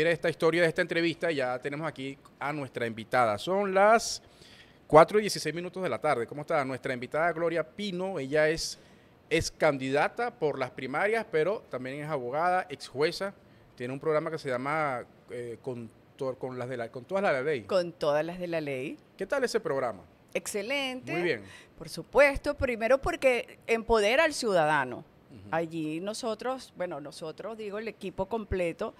esta historia de esta entrevista, ya tenemos aquí a nuestra invitada. Son las 4 y 16 minutos de la tarde. ¿Cómo está? Nuestra invitada Gloria Pino, ella es, es candidata por las primarias, pero también es abogada, ex jueza. Tiene un programa que se llama eh, con, todas las de la ley. Con todas las de la ley. ¿Qué tal ese programa? Excelente. Muy bien. Por supuesto, primero porque empodera al ciudadano. Allí nosotros, bueno, nosotros digo el equipo completo,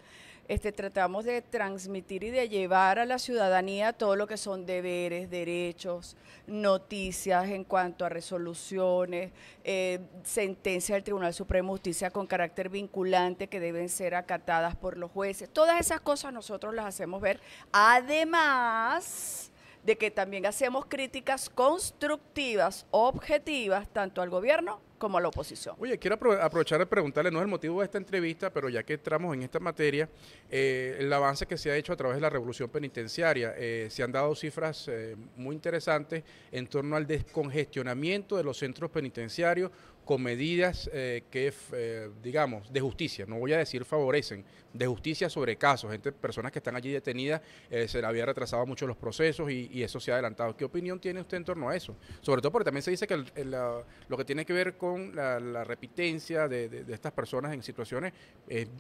este, tratamos de transmitir y de llevar a la ciudadanía todo lo que son deberes, derechos, noticias en cuanto a resoluciones, eh, sentencias del Tribunal Supremo de Justicia con carácter vinculante que deben ser acatadas por los jueces. Todas esas cosas nosotros las hacemos ver. Además de que también hacemos críticas constructivas, objetivas, tanto al gobierno como la oposición. Oye, quiero aprovechar de preguntarle, no es el motivo de esta entrevista, pero ya que entramos en esta materia, eh, el avance que se ha hecho a través de la revolución penitenciaria, eh, se han dado cifras eh, muy interesantes en torno al descongestionamiento de los centros penitenciarios con medidas eh, que, eh, digamos, de justicia, no voy a decir favorecen, de justicia sobre casos, gente, personas que están allí detenidas, eh, se le había retrasado mucho los procesos y, eso se ha adelantado. ¿Qué opinión tiene usted en torno a eso? Sobre todo porque también se dice que lo que tiene que ver con la, repitencia de, estas personas en situaciones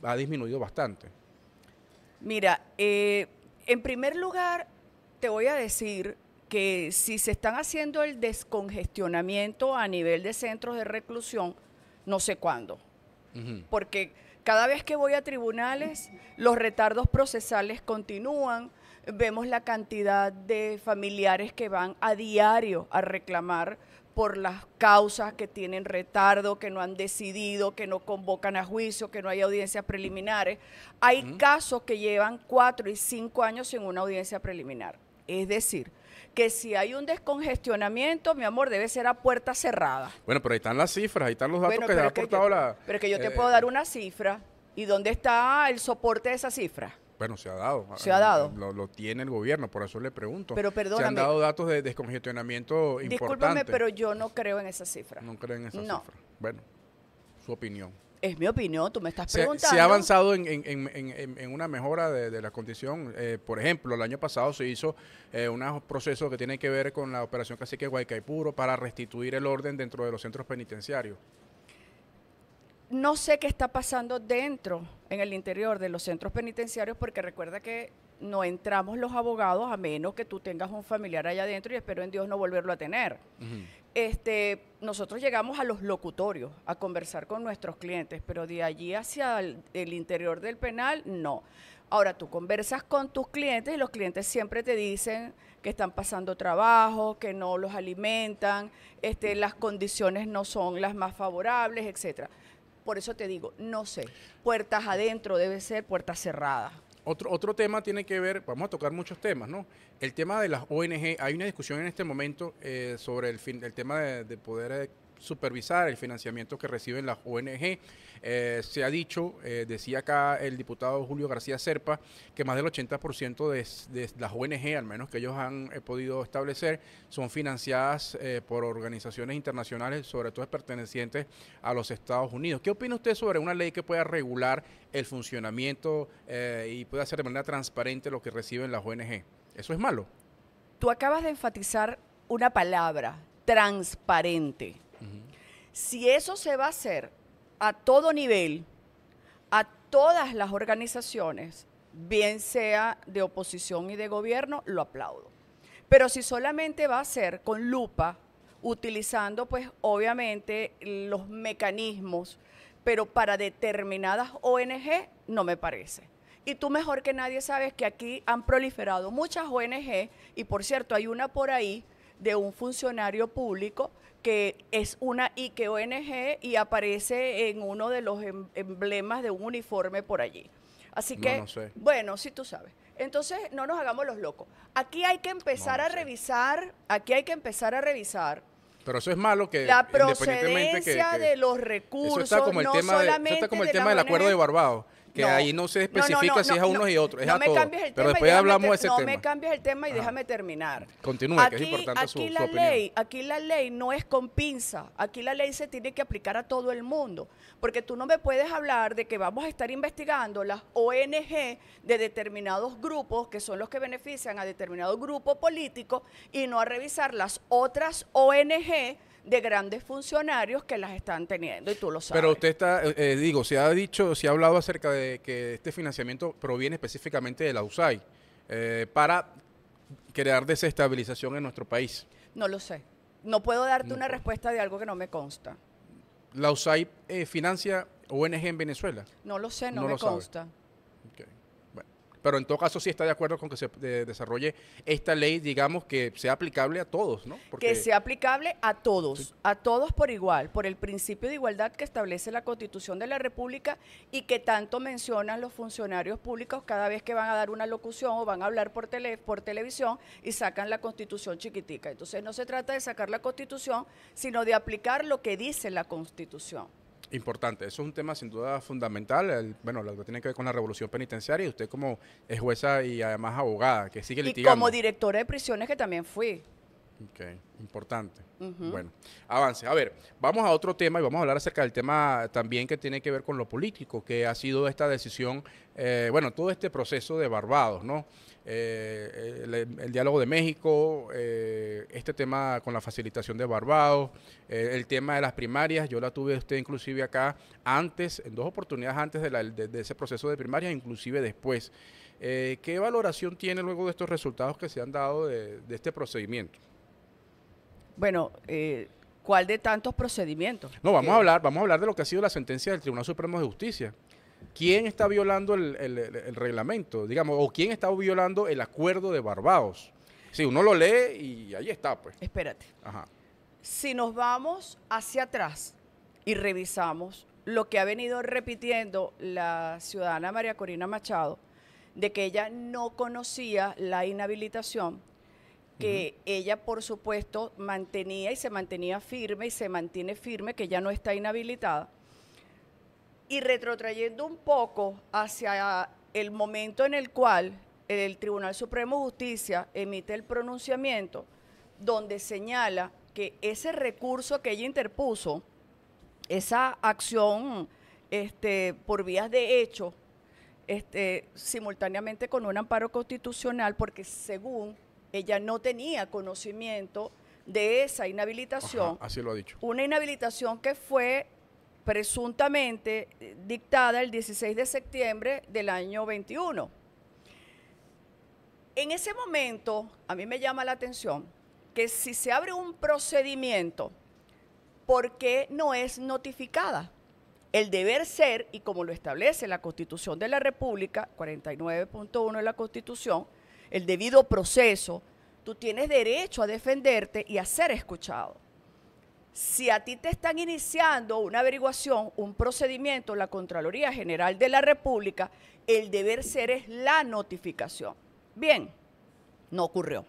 ha disminuido bastante. Mira, en primer lugar, te voy a decir que si se están haciendo el descongestionamiento a nivel de centros de reclusión, no sé cuándo. Porque cada vez que voy a tribunales, los retardos procesales continúan, vemos la cantidad de familiares que van a diario a reclamar por las causas que tienen retardo, que no han decidido, que no convocan a juicio, que no hay audiencias preliminares. Hay casos que llevan cuatro y cinco años sin una audiencia preliminar. Es decir, que si hay un descongestionamiento, mi amor, debe ser a puerta cerrada. Bueno, pero ahí están las cifras, ahí están los datos que se ha aportado la... Pero que yo te eh, puedo dar eh, una cifra. ¿Y dónde está el soporte de esa cifra? Bueno, se ha dado. Se ha dado. Lo, tiene el gobierno, por eso le pregunto. Pero perdóname. Se han dado datos de descongestionamiento importante. Discúlpame, pero yo no creo en esa cifra. No creo en esa cifra. Bueno, su opinión es mi opinión, tú me estás preguntando. Se ha avanzado en, una mejora de, la condición. Eh, por ejemplo, el año pasado se hizo eh, unos procesos que tiene que ver con la operación Cacique Guaycaipuro para restituir el orden dentro de los centros penitenciarios. No sé qué está pasando dentro, en el interior de los centros penitenciarios, porque recuerda que no entramos los abogados a menos que tú tengas un familiar allá adentro y espero en Dios no volverlo a tener este, nosotros llegamos a los locutorios a conversar con nuestros clientes, pero de allí hacia el, interior del penal, no. Ahora tú conversas con tus clientes y los clientes siempre te dicen que están pasando trabajo, que no los alimentan, este, las condiciones no son las más favorables, etcétera. Por eso te digo, no sé, puertas adentro debe ser puertas cerradas. Otro, otro tema tiene que ver, vamos a tocar muchos temas, ¿no? El tema de las ONG, hay una discusión en este momento eh, sobre el, fin, el tema de, de poder eh, supervisar el financiamiento que reciben las ONG. Eh, se ha dicho, eh, decía acá el diputado Julio García Serpa, que más del 80% de, las ONG, al menos que ellos han eh, podido establecer, son financiadas por organizaciones internacionales, sobre todo pertenecientes a los Estados Unidos. ¿Qué opina usted sobre una ley que pueda regular el funcionamiento y pueda hacer de manera transparente lo que reciben las ONG? ¿Eso es malo? Tú acabas de enfatizar una palabra, transparente. Si eso se va a hacer a todo nivel, a todas las organizaciones, bien sea de oposición y de gobierno, lo aplaudo. Pero si solamente va a ser con lupa, utilizando pues obviamente los mecanismos, pero para determinadas ONG no me parece. Y tú mejor que nadie sabes que aquí han proliferado muchas ONG y por cierto hay una por ahí de un funcionario público que es una que ONG y aparece en uno de los em, emblemas de un uniforme por allí. Así que, bueno, si tú sabes. Entonces, no nos hagamos los locos. Aquí hay que empezar a revisar, aquí hay que empezar a revisar pero eso es malo que la procedencia de los recursos como el no solamente como el tema del acuerdo de Barbados que ahí no se especifica si es a unos y otros, es a todos. Pero después hablamos de tema. No me cambies el tema y déjame terminar. Continúe, que es importante su, la ley, Aquí la ley no es con pinza, aquí la ley se tiene que aplicar a todo el mundo, porque tú no me puedes hablar de que vamos a estar investigando las ONG de determinados grupos que son los que benefician a determinado grupo político y no a revisar las otras ONG de grandes funcionarios que las están teniendo y tú lo sabes. Pero usted está, eh, eh, digo, se ha dicho, se ha hablado acerca de que este financiamiento proviene específicamente de la USAID eh, para crear desestabilización en nuestro país. No lo sé. No puedo darte una respuesta de algo que no me consta. ¿La USAID financia ONG en Venezuela? No lo sé, no, me consta. Pero en todo caso sí está de acuerdo con que se desarrolle esta ley, digamos, que sea aplicable a todos, ¿no? Porque que sea aplicable a todos, a todos por igual, por el principio de igualdad que establece la Constitución de la República y que tanto mencionan los funcionarios públicos cada vez que van a dar una locución o van a hablar por, tele, por televisión y sacan la Constitución chiquitica. Entonces no se trata de sacar la Constitución, sino de aplicar lo que dice la Constitución. Importante, eso es un tema sin duda fundamental, bueno, lo que tiene que ver con la revolución penitenciaria y usted como jueza y además abogada, que sigue litigando. Y como directora de prisiones que también fui. Ok, importante. Bueno, avance. A ver, vamos a otro tema y vamos a hablar acerca del tema también que tiene que ver con lo político, que ha sido esta decisión, eh, bueno, todo este proceso de Barbados, ¿no? eh, el, diálogo de México, eh, este tema con la facilitación de Barbados, eh, el tema de las primarias, yo la tuve usted inclusive acá antes, en dos oportunidades antes de, ese proceso de primaria, inclusive después. Eh, ¿Qué valoración tiene luego de estos resultados que se han dado de, este procedimiento? Bueno, ¿cuál de tantos procedimientos? No, vamos a hablar, vamos a hablar de lo que ha sido la sentencia del Tribunal Supremo de Justicia ¿quién está violando el, reglamento? Digamos, o quién está violando el acuerdo de Barbados. Si uno lo lee y ahí está, pues. Espérate. Si nos vamos hacia atrás y revisamos lo que ha venido repitiendo la ciudadana María Corina Machado, de que ella no conocía la inhabilitación, que ella por supuesto mantenía y se mantenía firme y se mantiene firme que ya no está inhabilitada y retrotrayendo un poco hacia el momento en el cual el Tribunal Supremo de Justicia emite el pronunciamiento donde señala que ese recurso que ella interpuso, esa acción este, por vías de hecho, este, simultáneamente con un amparo constitucional, porque según ella no tenía conocimiento de esa inhabilitación. así lo ha dicho. Una inhabilitación que fue presuntamente eh, dictada el 16 de septiembre del año 21. En ese momento, a mí me llama la atención que si se abre un procedimiento, ¿por qué no es notificada? El deber ser, y como lo establece la Constitución de la República, 49.1 de la Constitución, el debido proceso, tú tienes derecho a defenderte y a ser escuchado si a ti te están iniciando una averiguación, un procedimiento, la Contraloría General de la República, el deber ser es la notificación. Bien, no ocurrió.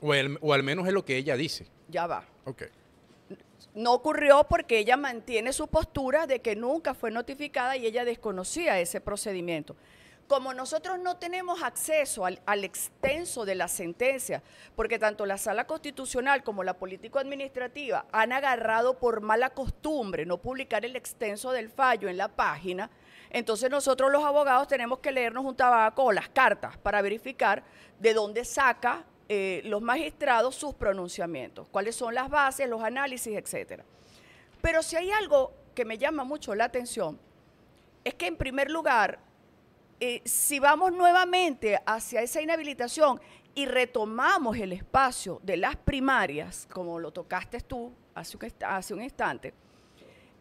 O, al menos es lo que ella dice. Ya va. Ok. No ocurrió porque ella mantiene su postura de que nunca fue notificada y ella desconocía ese procedimiento como nosotros no tenemos acceso al, extenso de la sentencia, porque tanto la sala constitucional como la político-administrativa han agarrado por mala costumbre no publicar el extenso del fallo en la página, entonces nosotros los abogados tenemos que leernos un tabaco o las cartas para verificar de dónde saca eh, los magistrados sus pronunciamientos, cuáles son las bases, los análisis, etc. Pero si hay algo que me llama mucho la atención, es que en primer lugar eh, si vamos nuevamente hacia esa inhabilitación y retomamos el espacio de las primarias, como lo tocaste tú hace un, instante,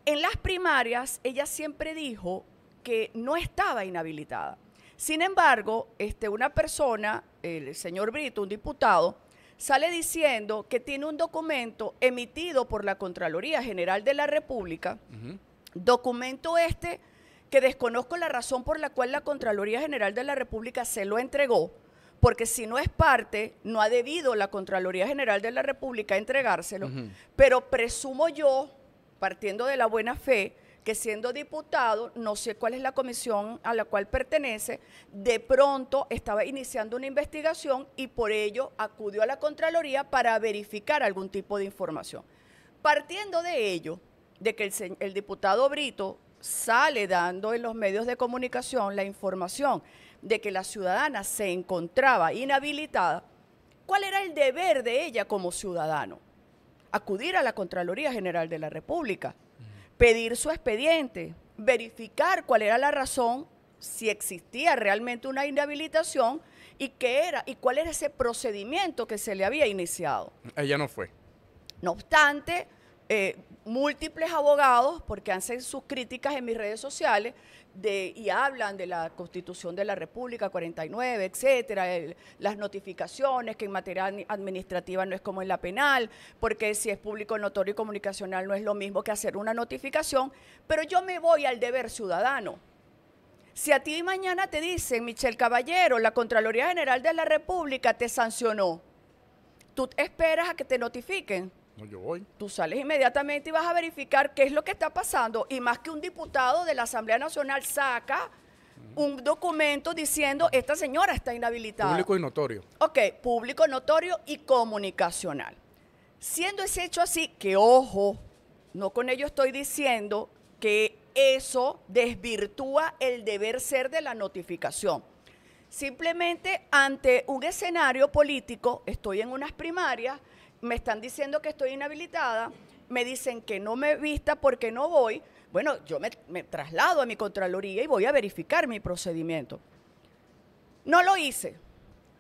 en las primarias ella siempre dijo que no estaba inhabilitada. Sin embargo, este, una persona, el señor Brito, un diputado, sale diciendo que tiene un documento emitido por la Contraloría General de la República, documento este que desconozco la razón por la cual la Contraloría General de la República se lo entregó, porque si no es parte, no ha debido la Contraloría General de la República entregárselo, pero presumo yo, partiendo de la buena fe, que siendo diputado, no sé cuál es la comisión a la cual pertenece, de pronto estaba iniciando una investigación y por ello acudió a la Contraloría para verificar algún tipo de información. Partiendo de ello, de que el diputado Brito sale dando en los medios de comunicación la información de que la ciudadana se encontraba inhabilitada, ¿cuál era el deber de ella como ciudadano? Acudir a la Contraloría General de la República, pedir su expediente, verificar cuál era la razón, si existía realmente una inhabilitación y qué era y cuál era ese procedimiento que se le había iniciado. Ella no fue. No obstante, eh, múltiples abogados, porque hacen sus críticas en mis redes sociales y hablan de la Constitución de la República 49, etcétera, las notificaciones, que en materia administrativa no es como en la penal, porque si es público notorio y comunicacional no es lo mismo que hacer una notificación, pero yo me voy al deber ciudadano. Si a ti mañana te dicen, Michel Caballero, la Contraloría General de la República te sancionó, tú esperas a que te notifiquen. No, yo voy. Tú sales inmediatamente y vas a verificar qué es lo que está pasando. Y más que un diputado de la Asamblea Nacional saca un documento diciendo esta señora está inhabilitada. Público y notorio. Ok, público, notorio y comunicacional. Siendo ese hecho así, que ojo, no con ello estoy diciendo que eso desvirtúa el deber ser de la notificación. Simplemente ante un escenario político, estoy en unas primarias, me están diciendo que estoy inhabilitada, me dicen que no me vista porque no voy, bueno, yo me, traslado a mi Contraloría y voy a verificar mi procedimiento. No lo hice,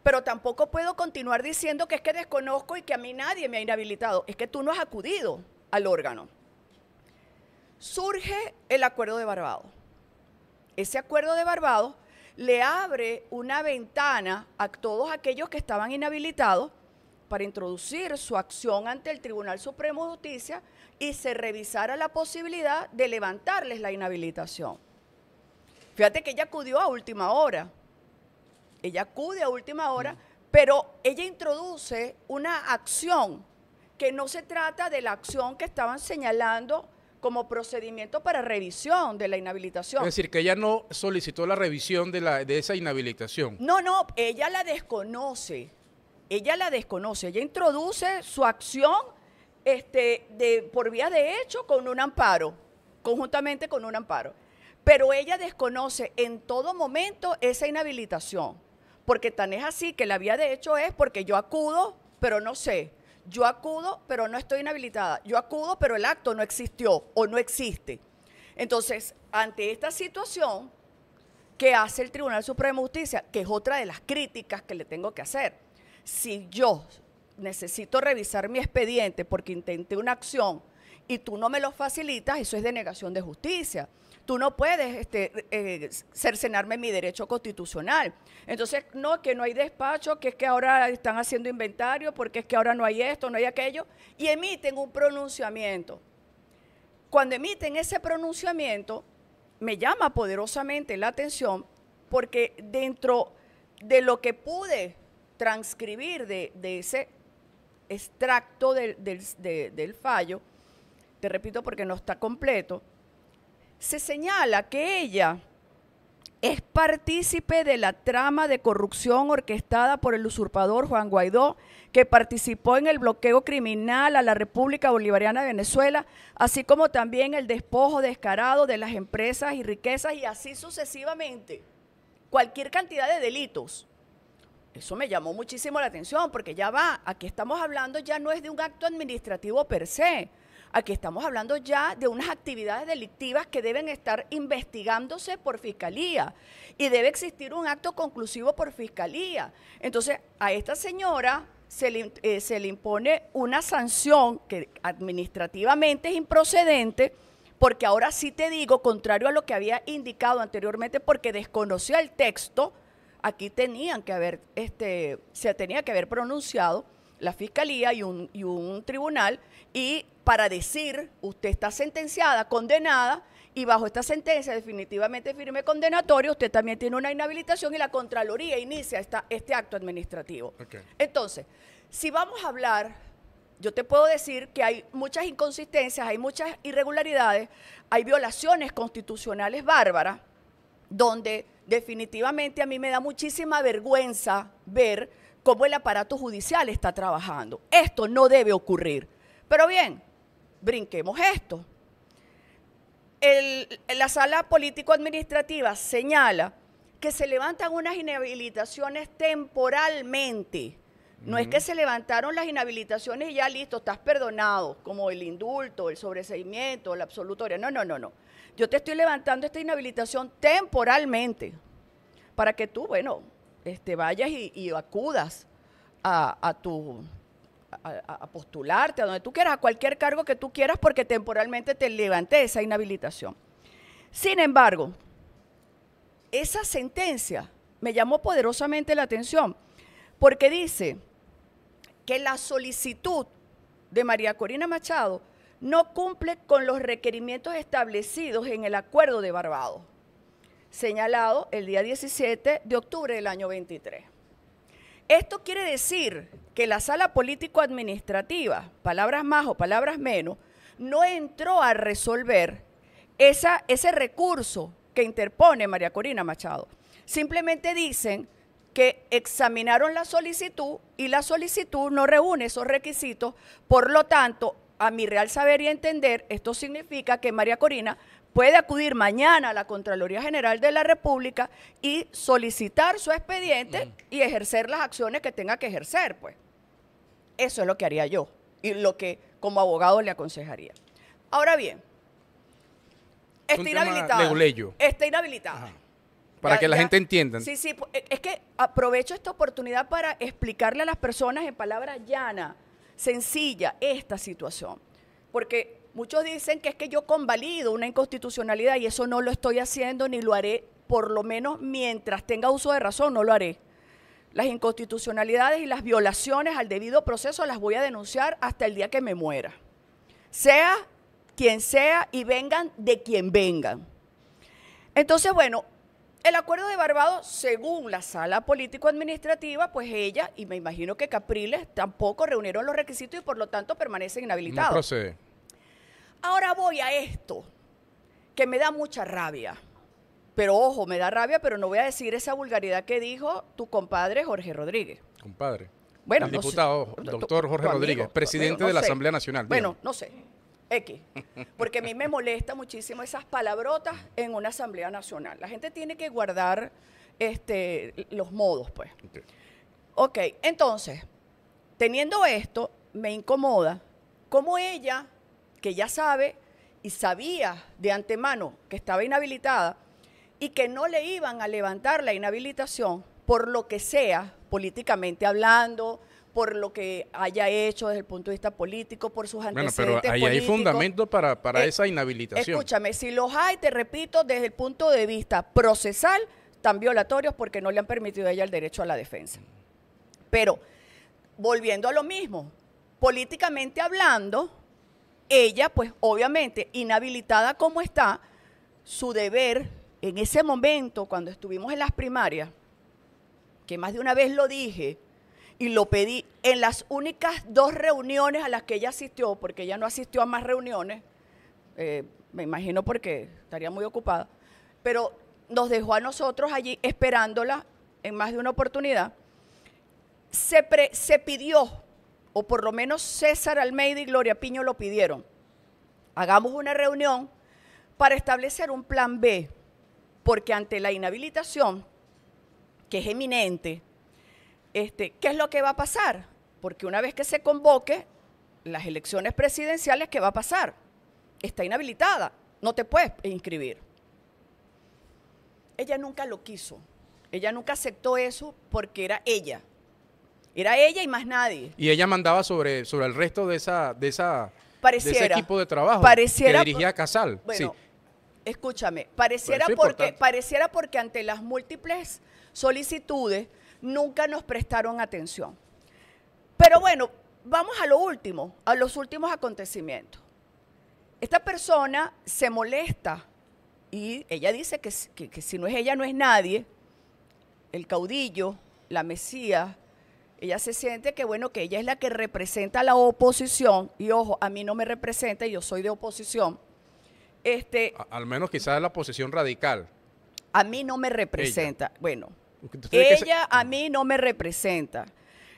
pero tampoco puedo continuar diciendo que es que desconozco y que a mí nadie me ha inhabilitado. Es que tú no has acudido al órgano. Surge el acuerdo de Barbados. Ese acuerdo de Barbados le abre una ventana a todos aquellos que estaban inhabilitados para introducir su acción ante el Tribunal Supremo de Justicia y se revisara la posibilidad de levantarles la inhabilitación. Fíjate que ella acudió a última hora. Ella acude a última hora, pero ella introduce una acción que no se trata de la acción que estaban señalando como procedimiento para revisión de la inhabilitación. Es decir, que ella no solicitó la revisión de, la, de esa inhabilitación. No, no, ella la desconoce ella la desconoce, ella introduce su acción este, de, por vía de hecho con un amparo, conjuntamente con un amparo. Pero ella desconoce en todo momento esa inhabilitación, porque tan es así que la vía de hecho es porque yo acudo, pero no sé, yo acudo, pero no estoy inhabilitada, yo acudo, pero el acto no existió o no existe. Entonces, ante esta situación, ¿qué hace el Tribunal Supremo de Justicia? Que es otra de las críticas que le tengo que hacer si yo necesito revisar mi expediente porque intenté una acción y tú no me lo facilitas, eso es denegación de justicia. Tú no puedes este, eh, cercenarme mi derecho constitucional. Entonces, no, que no hay despacho, que es que ahora están haciendo inventario, porque es que ahora no hay esto, no hay aquello, y emiten un pronunciamiento. Cuando emiten ese pronunciamiento, me llama poderosamente la atención porque dentro de lo que pude transcribir de, ese extracto del fallo, te repito porque no está completo, se señala que ella es partícipe de la trama de corrupción orquestada por el usurpador Juan Guaidó, que participó en el bloqueo criminal a la República Bolivariana de Venezuela, así como también el despojo descarado de las empresas y riquezas y así sucesivamente. Cualquier cantidad de delitos. Eso me llamó muchísimo la atención porque ya va, aquí estamos hablando ya no es de un acto administrativo per se, aquí estamos hablando ya de unas actividades delictivas que deben estar investigándose por fiscalía y debe existir un acto conclusivo por fiscalía. Entonces, a esta señora se le, eh, impone una sanción que administrativamente es improcedente porque ahora sí te digo, contrario a lo que había indicado anteriormente porque desconoció el texto, aquí tenían que haber, este, se tenía que haber pronunciado la fiscalía y un, un tribunal y para decir usted está sentenciada, condenada y bajo esta sentencia definitivamente firme condenatoria, usted también tiene una inhabilitación y la Contraloría inicia esta, este acto administrativo. Entonces, si vamos a hablar, yo te puedo decir que hay muchas inconsistencias, hay muchas irregularidades, hay violaciones constitucionales bárbaras, donde definitivamente a mí me da muchísima vergüenza ver cómo el aparato judicial está trabajando. Esto no debe ocurrir. Pero bien, brinquemos esto. la sala político-administrativa señala que se levantan unas inhabilitaciones temporalmente. No es que se levantaron las inhabilitaciones y ya listo, estás perdonado, como el indulto, el sobreseimiento, la absolutoria. No, no, no, no. Yo te estoy levantando esta inhabilitación temporalmente para que tú, bueno, este, vayas y, acudas a, tu a, a, postularte a donde tú quieras, a cualquier cargo que tú quieras, porque temporalmente te levanté esa inhabilitación. Sin embargo, esa sentencia me llamó poderosamente la atención, porque dice que la solicitud de María Corina Machado no cumple con los requerimientos establecidos en el Acuerdo de Barbados, señalado el día 17 de octubre del año 23. Esto quiere decir que la sala político-administrativa, palabras más o palabras menos, no entró a resolver ese recurso que interpone María Corina Machado. Simplemente dicen que examinaron la solicitud y la solicitud no reúne esos requisitos, por lo tanto, a mi real saber y entender, esto significa que María Corina puede acudir mañana a la Contraloría General de la República y solicitar su expediente mm. y ejercer las acciones que tenga que ejercer, pues. Eso es lo que haría yo y lo que como abogado le aconsejaría. Ahora bien, está inhabilitada. Está inhabilitada. Para que la gente entienda. Sí, sí, e, es que aprovecho esta oportunidad para explicarle a las personas en palabras llanas sencilla esta situación. Porque muchos dicen que es que yo convalido una inconstitucionalidad y eso no lo estoy haciendo ni lo haré, por lo menos mientras tenga uso de razón, no lo haré. Las inconstitucionalidades y las violaciones al debido proceso las voy a denunciar hasta el día que me muera. Sea quien sea y vengan de quien vengan. Entonces, bueno, el acuerdo de Barbados, según la sala político-administrativa, pues ella y me imagino que Capriles tampoco reunieron los requisitos y por lo tanto permanecen inhabilitados. No procede. Ahora voy a esto, que me da mucha rabia. Pero ojo, me da rabia, pero no voy a decir esa vulgaridad que dijo tu compadre Jorge Rodríguez. Compadre. Bueno, el diputado, doctor Jorge Rodríguez, presidente de la Asamblea Nacional. Bueno, no sé. X. Porque a mí me molesta muchísimo esas palabrotas en una Asamblea Nacional. La gente tiene que guardar este, los modos, pues. ok, entonces, teniendo esto, me incomoda cómo ella, que ya sabe y sabía de antemano que estaba inhabilitada y que no le iban a levantar la inhabilitación por lo que sea, políticamente hablando, por lo que haya hecho desde el punto de vista político, por sus antecedentes bueno, pero ahí hay fundamento para, para eh, esa inhabilitación. Escúchame, si los hay, te repito, desde el punto de vista procesal, tan violatorios porque no le han permitido a ella el derecho a la defensa. Pero, volviendo a lo mismo, políticamente hablando, ella, pues obviamente, inhabilitada como está, su deber en ese momento, cuando estuvimos en las primarias, que más de una vez lo dije, y lo pedí en las únicas dos reuniones a las que ella asistió, porque ella no asistió a más reuniones, eh, me imagino porque estaría muy ocupada, pero nos dejó a nosotros allí esperándola en más de una oportunidad. Se, se pidió, o por lo menos César Almeida y Gloria Piño lo pidieron, hagamos una reunión para establecer un plan B, porque ante la inhabilitación, que es eminente, este, ¿Qué es lo que va a pasar? Porque una vez que se convoque las elecciones presidenciales, ¿qué va a pasar? Está inhabilitada, no te puedes inscribir. Ella nunca lo quiso, ella nunca aceptó eso porque era ella. Era ella y más nadie. Y ella mandaba sobre, sobre el resto de esa, de esa de ese equipo de trabajo que dirigía Casal. Bueno, escúchame, pareciera porque, pareciera porque ante las múltiples solicitudes nunca nos prestaron atención. Pero bueno, vamos a lo último, a los últimos acontecimientos. Esta persona se molesta y ella dice que, si no es ella, no es nadie. El caudillo, la mesía. ella se siente que, bueno, que ella es la que representa a la oposición. Y ojo, a mí no me representa, yo soy de oposición. Este, al menos quizás la oposición radical. A mí no me representa. Bueno, ella a mí no me representa.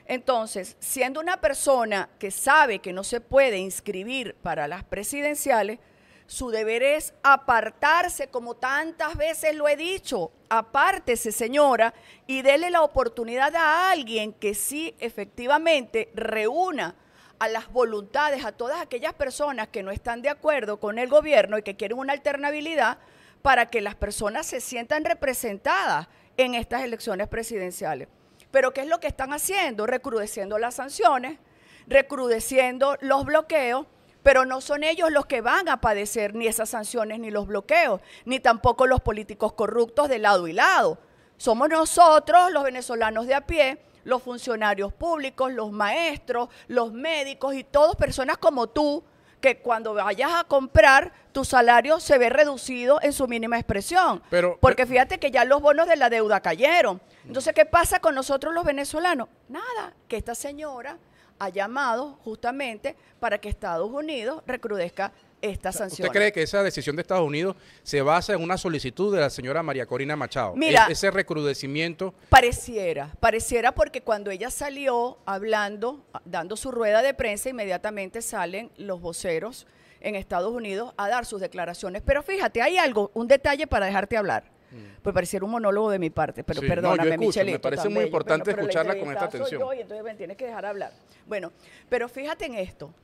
Entonces, siendo una persona que sabe que no se puede inscribir para las presidenciales, su deber es apartarse, como tantas veces lo he dicho. Apártese, señora, y déle la oportunidad a alguien que sí efectivamente reúna a las voluntades, a todas aquellas personas que no están de acuerdo con el gobierno y que quieren una alternabilidad para que las personas se sientan representadas en estas elecciones presidenciales. Pero ¿qué es lo que están haciendo? Recrudeciendo las sanciones, recrudeciendo los bloqueos, pero no son ellos los que van a padecer ni esas sanciones ni los bloqueos, ni tampoco los políticos corruptos de lado y lado. Somos nosotros, los venezolanos de a pie, los funcionarios públicos, los maestros, los médicos y todos personas como tú, que cuando vayas a comprar, tu salario se ve reducido en su mínima expresión. Pero, porque fíjate que ya los bonos de la deuda cayeron. Entonces, ¿qué pasa con nosotros los venezolanos? Nada, que esta señora ha llamado justamente para que Estados Unidos recrudezca esta sanción. ¿Usted cree que esa decisión de Estados Unidos se basa en una solicitud de la señora María Corina Machado? E Mira, ese recrudecimiento. Pareciera, pareciera porque cuando ella salió hablando, dando su rueda de prensa, inmediatamente salen los voceros en Estados Unidos a dar sus declaraciones. Pero fíjate, hay algo, un detalle para dejarte hablar. Mm. Pues pareciera un monólogo de mi parte, pero perdóname, no, Me parece muy importante escucharla con esta atención. y entonces me tienes que dejar hablar. Bueno, pero fíjate en esto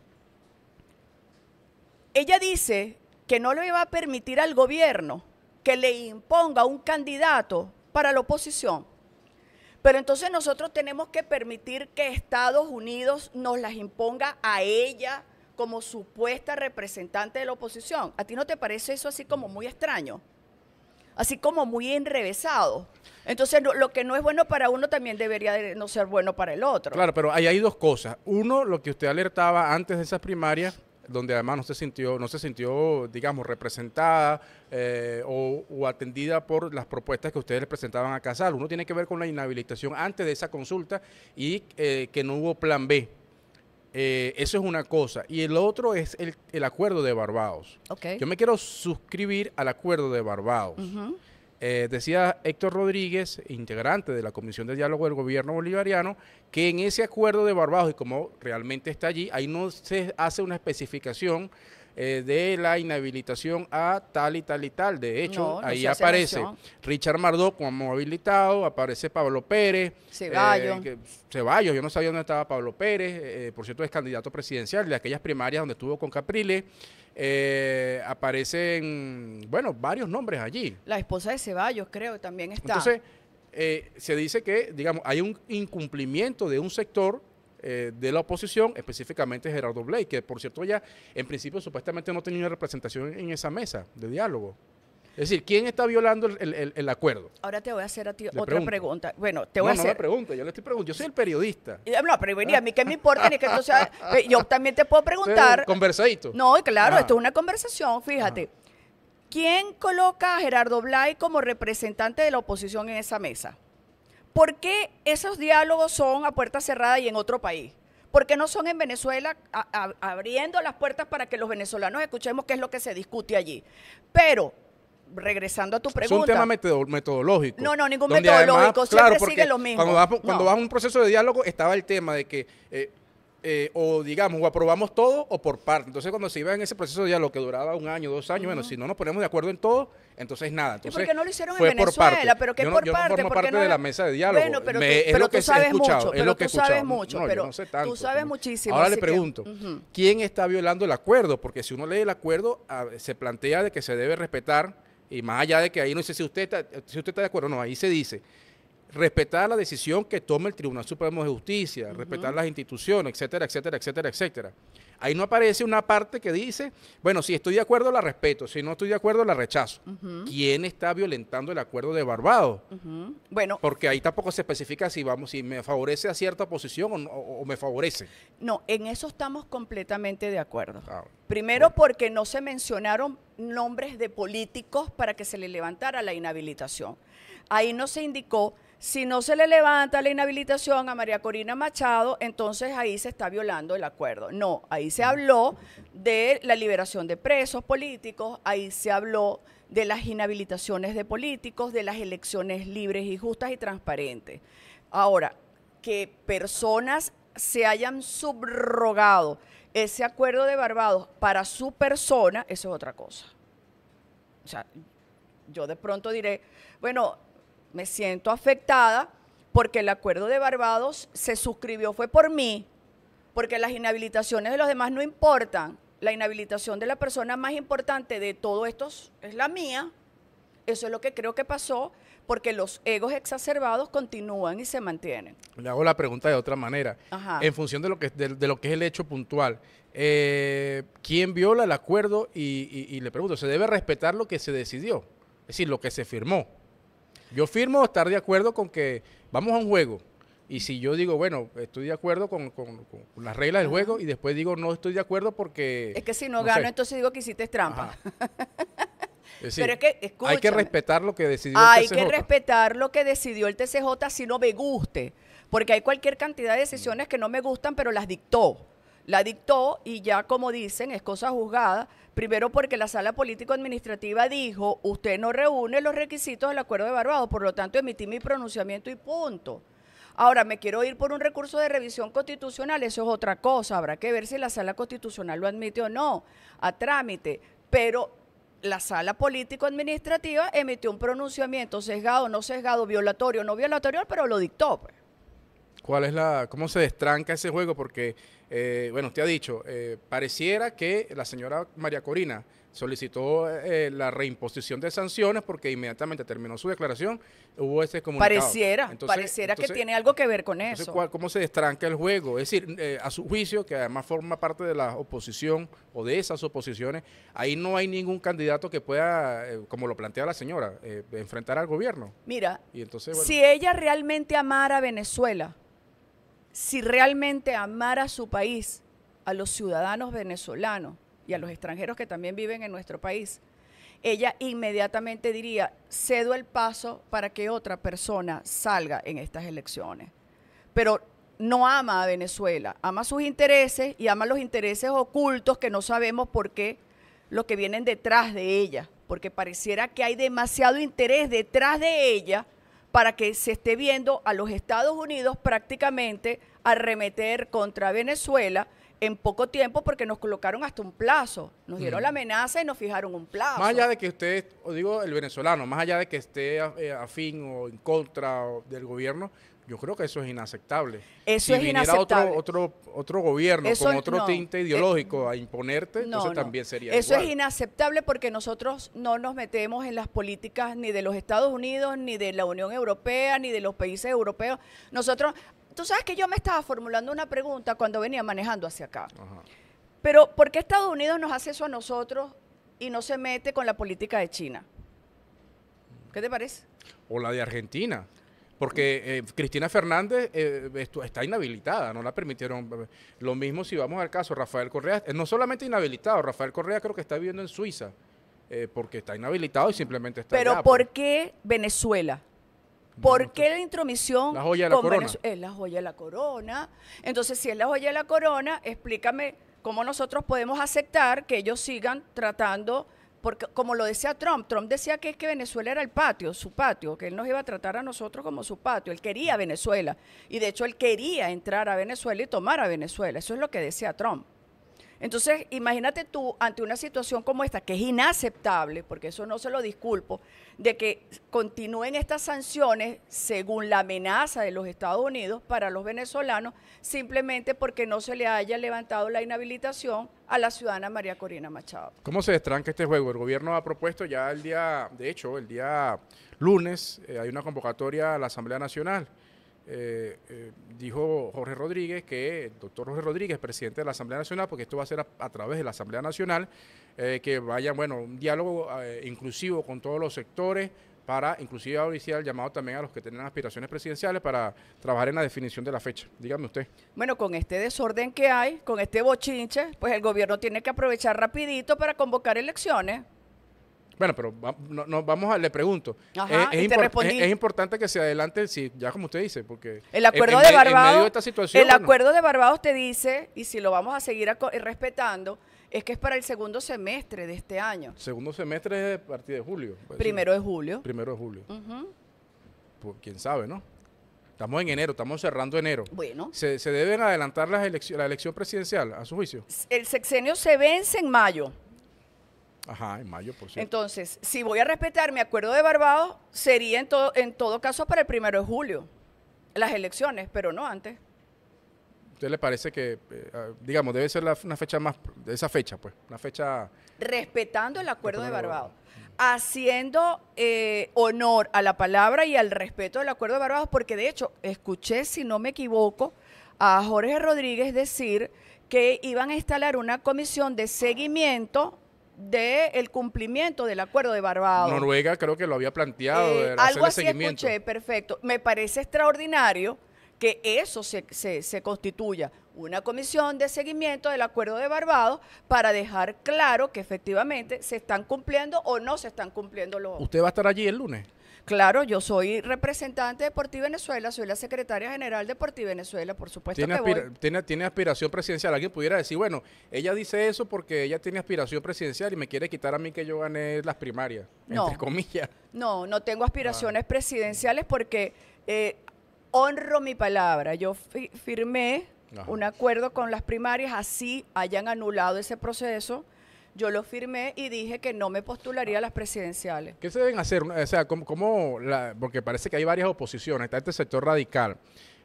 ella dice que no le va a permitir al gobierno que le imponga un candidato para la oposición. Pero entonces nosotros tenemos que permitir que Estados Unidos nos las imponga a ella como supuesta representante de la oposición. ¿A ti no te parece eso así como muy extraño? Así como muy enrevesado. Entonces, lo que no es bueno para uno también debería no ser bueno para el otro. Claro, pero ahí hay dos cosas. Uno, lo que usted alertaba antes de esas primarias, donde además no se sintió, no se sintió digamos, representada eh, o, atendida por las propuestas que ustedes le presentaban a Casal. Uno tiene que ver con la inhabilitación antes de esa consulta y eh, que no hubo plan B. Eh, eso es una cosa. Y el otro es el, el acuerdo de Barbados. Yo me quiero suscribir al acuerdo de Barbados. Eh, decía Héctor Rodríguez, integrante de la Comisión de Diálogo del Gobierno Bolivariano, que en ese acuerdo de Barbados, y como realmente está allí, ahí no se hace una especificación eh, de la inhabilitación a tal y tal y tal. De hecho, ahí aparece Richard Mardó como habilitado, aparece Pablo Pérez. Ceballos. Eh, Ceballos, yo no sabía dónde estaba Pablo Pérez, por cierto es candidato presidencial de aquellas primarias donde estuvo con Capriles. Eh, aparecen, bueno, varios nombres allí. La esposa de Ceballos, creo, también está. Entonces, eh, se dice que, digamos, hay un incumplimiento de un sector eh, de la oposición, específicamente Gerardo Blake, que por cierto ya en principio supuestamente no tenía representación en esa mesa de diálogo. Es decir, ¿quién está violando el, acuerdo? Ahora te voy a hacer a ti otra pregunta. Bueno, te voy a hacer. No, la pregunta, yo le estoy preguntando. Yo soy el periodista. No, pero venía, a mí qué me importa ni que esto eh, Yo también te puedo preguntar. Conversadito. No, claro, ah. esto es una conversación, fíjate. Ah. ¿Quién coloca a Gerardo Blay como representante de la oposición en esa mesa? ¿Por qué esos diálogos son a puerta cerrada y en otro país? ¿Por qué no son en Venezuela abriendo las puertas para que los venezolanos escuchemos qué es lo que se discute allí? Pero regresando a tu pregunta. Es un tema metodológico. No, no, ningún metodológico. siempre sigue lo mismo. Cuando, vas, cuando vas, a un proceso de diálogo, estaba el tema de que. Eh, eh, o digamos, o aprobamos todo o por parte. Entonces, cuando se iba en ese proceso de diálogo que duraba un año, dos años, bueno, si no nos ponemos de acuerdo en todo, entonces nada. Entonces, ¿Y por qué no lo hicieron en Venezuela? ¿Pero que por parte? No parte de la mesa de diálogo. Bueno, pero, tú, pero lo tú sabes escuchado, mucho. tú sabes mucho. pero tú sabes muchísimo. Ahora le pregunto, ¿quién está violando el acuerdo? Porque si uno lee el acuerdo, se plantea de que se debe respetar y más allá de que ahí no sé si usted está, si usted está de acuerdo, o no, ahí se dice respetar la decisión que tome el Tribunal Supremo de Justicia, respetar las instituciones, etcétera, etcétera, etcétera, etcétera. Ahí no aparece una parte que dice, bueno, si estoy de acuerdo, la respeto, si no estoy de acuerdo, la rechazo. ¿Quién está violentando el acuerdo de Barbados? Bueno. Porque ahí tampoco se especifica si vamos, si me favorece a cierta posición o, me favorece. No, en eso estamos completamente de acuerdo. Ah, Primero porque no se mencionaron nombres de políticos para que se le levantara la inhabilitación. Ahí no se indicó si no se le levanta la inhabilitación a María Corina Machado, entonces ahí se está violando el acuerdo. No, ahí se habló de la liberación de presos políticos, ahí se habló de las inhabilitaciones de políticos, de las elecciones libres y justas y transparentes. Ahora, que personas se hayan subrogado ese acuerdo de Barbados para su persona, eso es otra cosa. O sea, yo de pronto diré, bueno, me siento afectada porque el acuerdo de Barbados se suscribió fue por mí, porque las inhabilitaciones de los demás no importan. La inhabilitación de la persona más importante de todos estos es la mía. Eso es lo que creo que pasó, porque los egos exacerbados continúan y se mantienen. Le hago la pregunta de otra manera. En función de lo, que, es el hecho puntual, eh, ¿quién viola el acuerdo? y le pregunto, ¿se debe respetar lo que se decidió? Es decir, lo que se firmó. Yo firmo estar de acuerdo con que vamos a un juego. Y si yo digo, bueno, estoy de acuerdo con, las reglas del juego y después digo, no estoy de acuerdo porque... Es que si no, gano, entonces digo que hiciste trampa. Pero es que, hay que respetar lo que decidió el TCJ. Hay que respetar lo que decidió el TCJ si no me guste porque hay cualquier cantidad de mm. decisiones que no me gustan, pero las dictó. La dictó y ya como dicen, es cosa juzgada, primero porque la sala político-administrativa dijo, usted no reúne los requisitos del acuerdo de Barbados, por lo tanto emití mi pronunciamiento y punto. Ahora, me quiero ir por un recurso de revisión constitucional, eso es otra cosa, habrá que ver si la sala constitucional lo admite o no, a trámite, pero la sala político-administrativa emitió un pronunciamiento sesgado, no sesgado, violatorio, no violatorio, pero lo dictó. Pues. ¿Cuál es la, ¿Cómo se destranca ese juego? Porque, eh, bueno, usted ha dicho, eh, pareciera que la señora María Corina solicitó eh, la reimposición de sanciones porque inmediatamente terminó su declaración, hubo ese comunicado. Pareciera, pareciera que tiene algo que ver con eso. ¿Cómo se destranca el juego? Es decir, a su juicio, que además forma parte de la oposición o de esas oposiciones, ahí no hay ningún candidato que pueda, como lo plantea la señora, enfrentar al gobierno. Mira, y entonces, si ella realmente amara a Venezuela, si realmente amara su país, a los ciudadanos venezolanos y a los extranjeros que también viven en nuestro país, ella inmediatamente diría, cedo el paso para que otra persona salga en estas elecciones. Pero no ama a Venezuela, ama sus intereses y ama los intereses ocultos que no sabemos por qué, los que vienen detrás de ella, porque pareciera que hay demasiado interés detrás de ella para que se esté viendo a los Estados Unidos prácticamente arremeter contra Venezuela en poco tiempo porque nos colocaron hasta un plazo. Nos dieron la amenaza y nos fijaron un plazo. Más allá de que usted, o digo el venezolano, más allá de que esté eh, afín o en contra del gobierno, yo creo que eso es inaceptable. Eso si es inaceptable. Otro, otro, otro gobierno con otro tinte eh, ideológico a imponerte, eso también sería. Eso es inaceptable porque nosotros no nos metemos en las políticas ni de los Estados Unidos, ni de la Unión Europea, ni de los países europeos. Nosotros, tú sabes que yo me estaba formulando una pregunta cuando venía manejando hacia acá. Pero, ¿por qué Estados Unidos nos hace eso a nosotros y no se mete con la política de China? ¿Qué te parece? O la de Argentina. Porque eh, Cristina Fernández eh, está inhabilitada, no la permitieron. Eh, lo mismo si vamos al caso, Rafael Correa, no solamente inhabilitado, Rafael Correa creo que está viviendo en Suiza, porque está inhabilitado y simplemente está... Pero ¿por pues. qué Venezuela? ¿Por qué la intromisión? La Es la joya de la corona. Entonces, si es la joya de la corona, explícame cómo nosotros podemos aceptar que ellos sigan tratando porque como lo decía Trump, Trump decía que que Venezuela era el patio, su patio, que él nos iba a tratar a nosotros como su patio, él quería Venezuela y de hecho él quería entrar a Venezuela y tomar a Venezuela, eso es lo que decía Trump. Entonces, imagínate tú ante una situación como esta, que es inaceptable, porque eso no se lo disculpo, de que continúen estas sanciones según la amenaza de los Estados Unidos para los venezolanos, simplemente porque no se le haya levantado la inhabilitación a la ciudadana María Corina Machado. ¿Cómo se destranca este juego? El gobierno ha propuesto ya el día, de hecho, el día lunes, eh, hay una convocatoria a la Asamblea Nacional. Eh, eh, dijo Jorge Rodríguez que, el doctor Jorge Rodríguez, presidente de la Asamblea Nacional, porque esto va a ser a, través de la Asamblea Nacional, eh, que vaya, bueno, un diálogo eh, inclusivo con todos los sectores para, inclusive, oficial llamado también a los que tienen aspiraciones presidenciales para trabajar en la definición de la fecha. Dígame usted. Bueno, con este desorden que hay, con este bochinche, pues el gobierno tiene que aprovechar rapidito para convocar elecciones. Bueno, pero no, vamos a, le pregunto. Eh, es, importante que se adelante, sí, ya como usted dice, porque el acuerdo de Barbados, el acuerdo de Barbados te dice y si lo vamos a seguir respetando es que es para el segundo semestre de este año. Segundo semestre es a partir de julio. Primero de julio. Primero de julio. Pues, quién sabe, ¿no? Estamos en enero, estamos cerrando enero. Bueno. ¿Se, se deben adelantar las la elección presidencial, a su juicio? El sexenio se vence en mayo. Ajá, en mayo, por cierto. Entonces, si voy a respetar mi acuerdo de Barbados, sería en, todo, en todo caso para el primero de julio, las elecciones, pero no antes. ¿Usted le parece que, eh, ah, digamos, debe ser una fecha más, de esa fecha, pues, una fecha... Respetando el acuerdo de Barbados, mm. haciendo eh, honor a la palabra y al respeto del acuerdo de Barbados, porque de hecho, escuché, si no me equivoco, a Jorge Rodríguez decir que iban a instalar una comisión de seguimiento del cumplimiento del acuerdo de Barbados. Noruega creo que lo había planteado. Eh, algo así seguimiento. escuché, perfecto. Me parece extraordinario que eso se, se, se, constituya una comisión de seguimiento del acuerdo de Barbados para dejar claro que efectivamente se están cumpliendo o no se están cumpliendo los... ¿Usted va a estar allí el lunes? Claro, yo soy representante de Deportivo Venezuela, soy la secretaria general de Deportivo Venezuela, por supuesto ¿Tiene que Tiene, aspiración presidencial. Alguien pudiera decir, bueno, ella dice eso porque ella tiene aspiración presidencial y me quiere quitar a mí que yo gané las primarias, no, entre comillas. No, no tengo ah. aspiraciones presidenciales porque eh, honro mi palabra. Yo firmé un acuerdo con las primarias, así hayan anulado ese proceso yo lo firmé y dije que no me postularía a las presidenciales. ¿Qué se deben hacer? O sea, ¿cómo, porque parece que hay varias oposiciones, está este sector radical.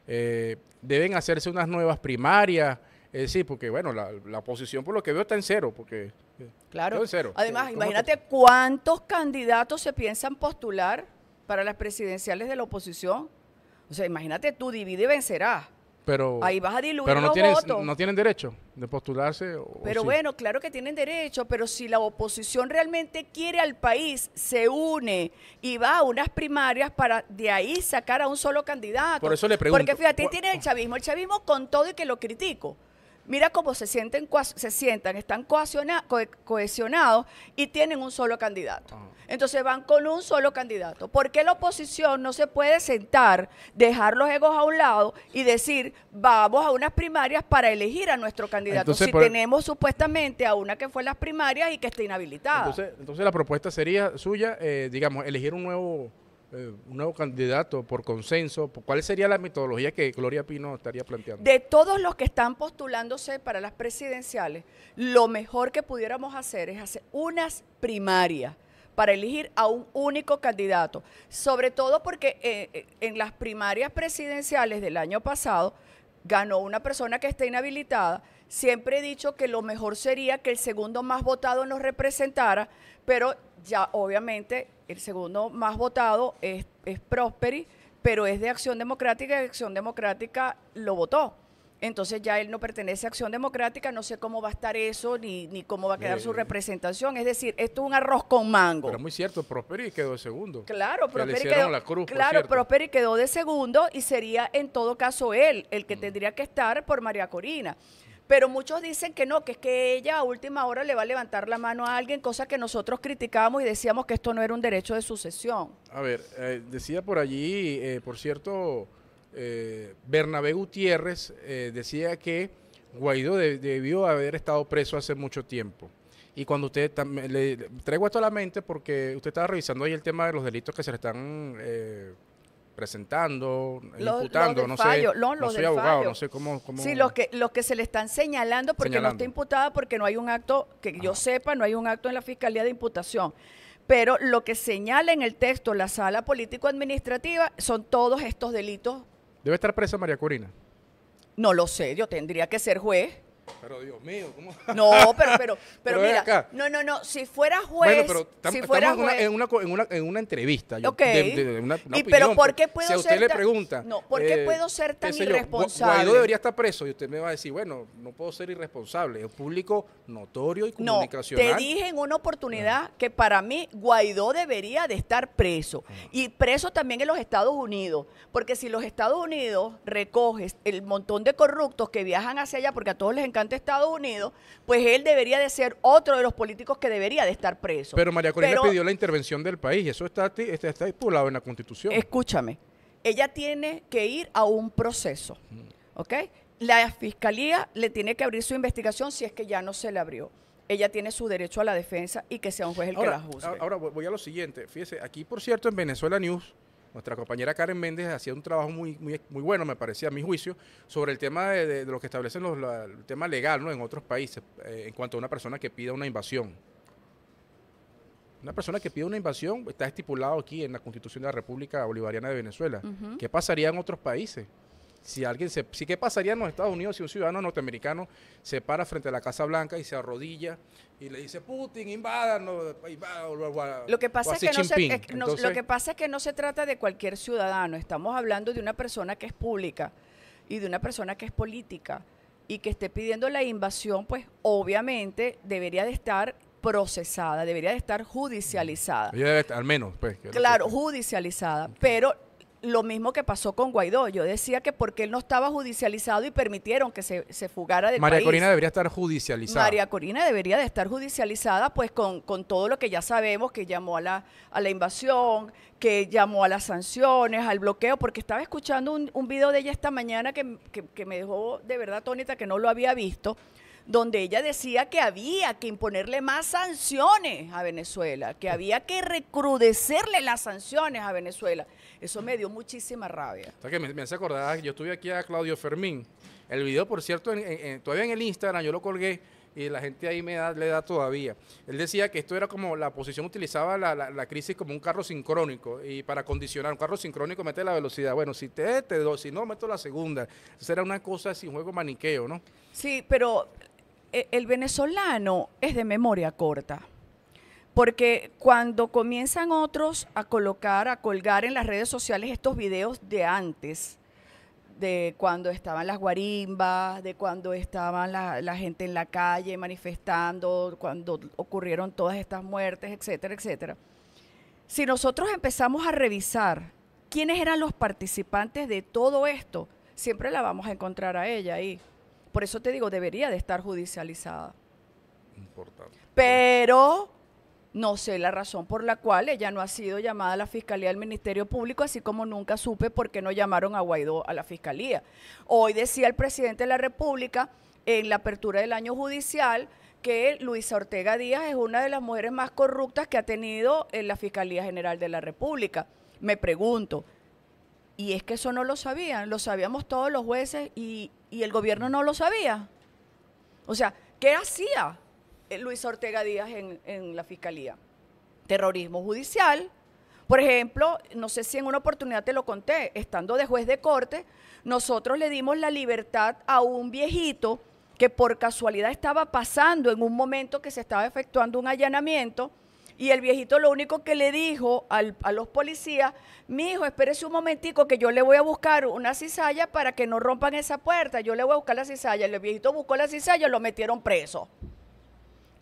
Eh, deben hacerse unas nuevas primarias. Eh, sí, porque bueno, la, oposición por lo que veo está en cero, porque eh, claro. En cero. Además, imagínate cuántos candidatos se piensan postular para las presidenciales de la oposición. O sea, imagínate tú, divide y vencerás. Pero, Ahí no tienen derecho de postularse. pero bueno, claro que tienen derecho, pero si la oposición realmente quiere al país, se une y va a unas primarias para de ahí sacar a un solo candidato. Por eso le pregunto. Porque fíjate, tiene el chavismo. El chavismo con todo y que lo critico. Mira cómo se, sienten, se sientan, están cohesionados y tienen un solo candidato. Ah. Entonces van con un solo candidato. ¿Por qué la oposición no se puede sentar, dejar los egos a un lado y decir, vamos a unas primarias para elegir a nuestro candidato? si tenemos supuestamente a una que fue las primarias y que está inhabilitada. Entonces, entonces la propuesta sería suya, eh, digamos, elegir un nuevo eh, un nuevo candidato por consenso? ¿Cuál sería la metodología que Gloria Pino estaría planteando? De todos los que están postulándose para las presidenciales, lo mejor que pudiéramos hacer es hacer unas primarias para elegir a un único candidato, sobre todo porque eh, eh, en las primarias presidenciales del año pasado ganó una persona que está inhabilitada Siempre he dicho que lo mejor sería que el segundo más votado nos representara, pero ya obviamente el segundo más votado es, Prosperi, pero es de Acción Democrática y Acción Democrática lo votó. Entonces ya él no pertenece a Acción Democrática, no sé cómo va a estar eso ni, ni cómo va a quedar su eh. representación. Es decir, esto es un arroz con mango. Pero es muy cierto, Prosperi quedó de segundo. Claro, Prosperi quedó, claro quedó de segundo y sería en todo caso él el que mm. tendría que estar por María Corina. Pero muchos dicen que no, que es que ella a última hora le va a levantar la mano a alguien, cosa que nosotros criticábamos y decíamos que esto no era un derecho de sucesión. A ver, eh, decía por allí, eh, por cierto, eh, Bernabé Gutiérrez eh, decía que Guaidó debió haber estado preso hace mucho tiempo. Y cuando usted le traigo esto a la mente porque usted estaba revisando ahí el tema de los delitos que se le están presentando, imputando, no sé. no soy abogado, no sé cómo, Sí, los que, los que se le están señalando porque no está imputada, porque no hay un acto, que yo sepa, no hay un acto en la Fiscalía de Imputación. Pero lo que señala en el texto la sala político-administrativa son todos estos delitos. ¿Debe estar presa María Corina? No lo sé, yo tendría que ser juez. Pero Dios mío, ¿cómo? No, pero, pero, pero, mira, no, no, no, si fuera juez, si fuera En, una, entrevista. Yo, ¿Y pero por pues. qué puedo si a usted le pregunta, no, ¿por qué eh, puedo ser tan irresponsable? Guaidó debería estar preso y usted me va a decir, bueno, no puedo ser irresponsable. Es público notorio y comunicacional. No, te dije en una oportunidad ah. que para mí Guaidó debería de estar preso ah. y preso también en los Estados Unidos, porque si los Estados Unidos recoges el montón de corruptos que viajan hacia allá, porque a todos les encanta ante Estados Unidos, pues él debería de ser otro de los políticos que debería de estar preso. Pero María Corina pidió la intervención del país, eso está, está, en la Constitución. Escúchame, ella tiene que ir a un proceso, ¿ok? La fiscalía le tiene que abrir su investigación si es que ya no se le abrió ella tiene su derecho a la defensa y que sea un juez el que la juzgue. Ahora voy a lo siguiente. Fíjese, aquí por cierto en Venezuela News nuestra compañera Karen Méndez hacía un trabajo muy, muy, muy bueno, me parecía, a mi juicio, sobre el tema de, lo que establecen los, temas el legal ¿no? en otros países eh, en cuanto a una persona que pida una invasión. Una persona que pida una invasión está estipulado aquí en la Constitución de la República Bolivariana de Venezuela. ¿Qué pasaría en otros países? si alguien se, qué pasaría en los Estados Unidos si un ciudadano norteamericano se para frente a la Casa Blanca y se arrodilla y le dice Putin invada, lo que pasa es que no, se, lo que pasa es que no se trata de cualquier ciudadano, estamos hablando de una persona que es pública y de una persona que es política y que esté pidiendo la invasión, pues obviamente debería de estar procesada, debería de estar judicializada. al menos, pues. Claro, judicializada, pero lo mismo que pasó con Guaidó. Yo decía que porque él no estaba judicializado y permitieron que se, se fugara del María Corina debería estar judicializada. María Corina debería de estar judicializada pues con, todo lo que ya sabemos, que llamó a la, a la invasión, que llamó a las sanciones, al bloqueo, porque estaba escuchando un, video de ella esta mañana que, que me dejó de verdad atónita, que no lo había visto, donde ella decía que había que imponerle más sanciones a Venezuela, que había que recrudecerle las sanciones a Venezuela. Eso me dio muchísima rabia. O sea, que me, hace acordar, yo estuve aquí a Claudio Fermín. El video, por cierto, todavía en el Instagram yo lo colgué y la gente ahí me le da todavía. Él decía que esto era como la posición utilizaba la, la, crisis como un carro sincrónico y para condicionar un carro sincrónico mete la velocidad. Bueno, si te, te doy, si no, meto la segunda. Eso era una cosa sin juego maniqueo, ¿no? Sí, pero eh, el venezolano es de memoria corta. Porque cuando comienzan otros a colocar, a colgar en las redes sociales estos videos de antes, de cuando estaban las guarimbas, de cuando estaban la, gente en la calle manifestando, cuando ocurrieron todas estas muertes, etcétera, etcétera. Si nosotros empezamos a revisar quiénes eran los participantes de todo esto, siempre la vamos a encontrar a ella ahí. Por eso te digo, debería de estar judicializada. Importante. Pero no sé la razón por la cual ella no ha sido llamada a la Fiscalía del Ministerio Público, así como nunca supe por qué no llamaron a Guaidó a la Fiscalía. Hoy decía el presidente de la República en la apertura del año judicial que Luisa Ortega Díaz es una de las mujeres más corruptas que ha tenido en la Fiscalía General de la República. Me pregunto, y es que eso no lo sabían, lo sabíamos todos los jueces y, y el gobierno no lo sabía. O sea, ¿qué hacía? Eh, Luis Ortega Díaz en, la Fiscalía. Terrorismo judicial, por ejemplo, no sé si en una oportunidad te lo conté, estando de juez de corte, nosotros le dimos la libertad a un viejito que por casualidad estaba pasando en un momento que se estaba efectuando un allanamiento y el viejito lo único que le dijo a los policías, mi hijo, espérese un momentico que yo le voy a buscar una cizalla para que no rompan esa puerta, yo le voy a buscar la cizalla. El viejito buscó la cizalla y lo metieron preso.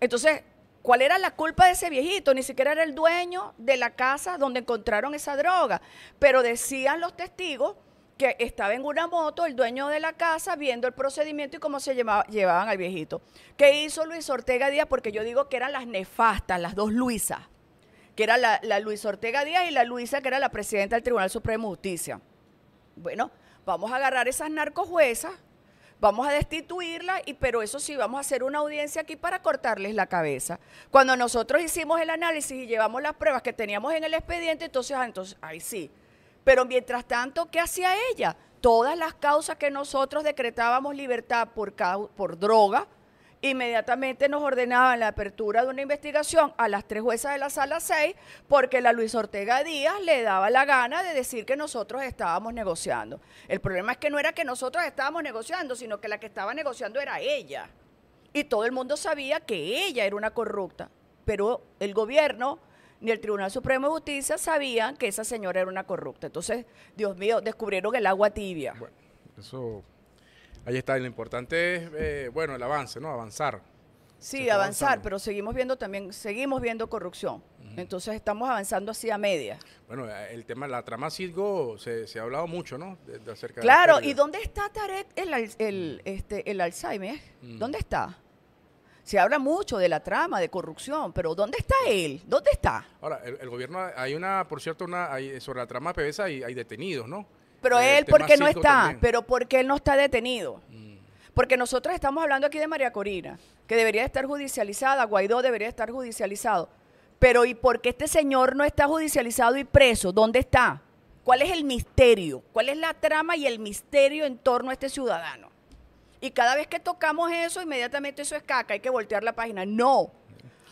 Entonces, ¿cuál era la culpa de ese viejito? Ni siquiera era el dueño de la casa donde encontraron esa droga. Pero decían los testigos que estaba en una moto el dueño de la casa viendo el procedimiento y cómo se llevaban al viejito. ¿Qué hizo Luis Ortega Díaz? Porque yo digo que eran las nefastas, las dos Luisas, que era la, la Luis Ortega Díaz y la Luisa que era la presidenta del Tribunal Supremo de Justicia. Bueno, vamos a agarrar esas narcojuezas vamos a destituirla, y, pero eso sí, vamos a hacer una audiencia aquí para cortarles la cabeza. Cuando nosotros hicimos el análisis y llevamos las pruebas que teníamos en el expediente, entonces, ah, entonces ahí sí. Pero mientras tanto, ¿qué hacía ella? Todas las causas que nosotros decretábamos libertad por, por droga, Inmediatamente nos ordenaban la apertura de una investigación a las tres juezas de la sala 6 porque la Luis Ortega Díaz le daba la gana de decir que nosotros estábamos negociando. El problema es que no era que nosotros estábamos negociando, sino que la que estaba negociando era ella. Y todo el mundo sabía que ella era una corrupta, pero el gobierno ni el Tribunal Supremo de Justicia sabían que esa señora era una corrupta. Entonces, Dios mío, descubrieron el agua tibia. eso ahí está. lo importante es, eh, bueno, el avance, ¿no? Avanzar. Sí, avanzar, pero seguimos viendo también, seguimos viendo corrupción. Entonces estamos avanzando hacia a media. Bueno, el tema, la trama Cidgo se, ha hablado mucho, ¿no? acerca claro, ¿y dónde está Tarek el, este, el Alzheimer? ¿Dónde está? Se habla mucho de la trama de corrupción, pero ¿dónde está él? ¿Dónde está? Ahora, el, gobierno, hay una, por cierto, una sobre la trama PBS hay detenidos, ¿no? Pero eh, él, este porque no está? Pero Pero porque él no está detenido. Mm. Porque nosotros estamos hablando aquí de María Corina, que debería estar judicializada, Guaidó debería estar judicializado. Pero ¿y por qué este señor no está judicializado y preso? ¿Dónde está? ¿Cuál es el misterio? ¿Cuál es la trama y el misterio en torno a este ciudadano? Y cada vez que tocamos eso, inmediatamente eso es caca, hay que voltear la página. No,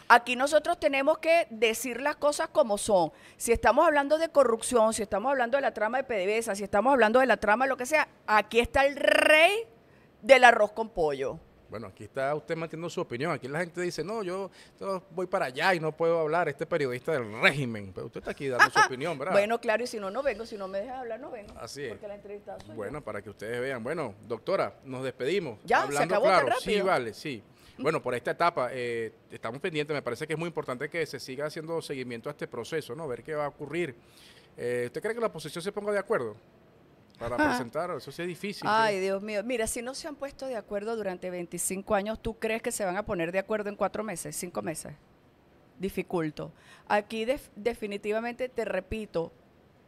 Aquí nosotros tenemos que decir las cosas como son. Si estamos hablando de corrupción, si estamos hablando de la trama de PDVSA, si estamos hablando de la trama de lo que sea, aquí está el rey del arroz con pollo. Bueno, aquí está usted manteniendo su opinión. Aquí la gente dice, no, yo voy para allá y no puedo hablar, este periodista del régimen. Pero usted está aquí dando su opinión, ¿verdad? Bueno, claro, y si no, no vengo. Si no me deja hablar, no vengo. Así es. Porque la entrevista Bueno, para que ustedes vean. Bueno, doctora, nos despedimos. Ya, se acabó claro. Tan rápido. Sí, vale, sí. Bueno, por esta etapa, eh, estamos pendientes, me parece que es muy importante que se siga haciendo seguimiento a este proceso, ¿no? Ver qué va a ocurrir. Eh, ¿Usted cree que la oposición se ponga de acuerdo? Para ah. presentar, eso sí es difícil. Ay, Dios mío. Mira, si no se han puesto de acuerdo durante 25 años, ¿tú crees que se van a poner de acuerdo en cuatro meses, cinco meses? Dificulto. Aquí definitivamente, te repito,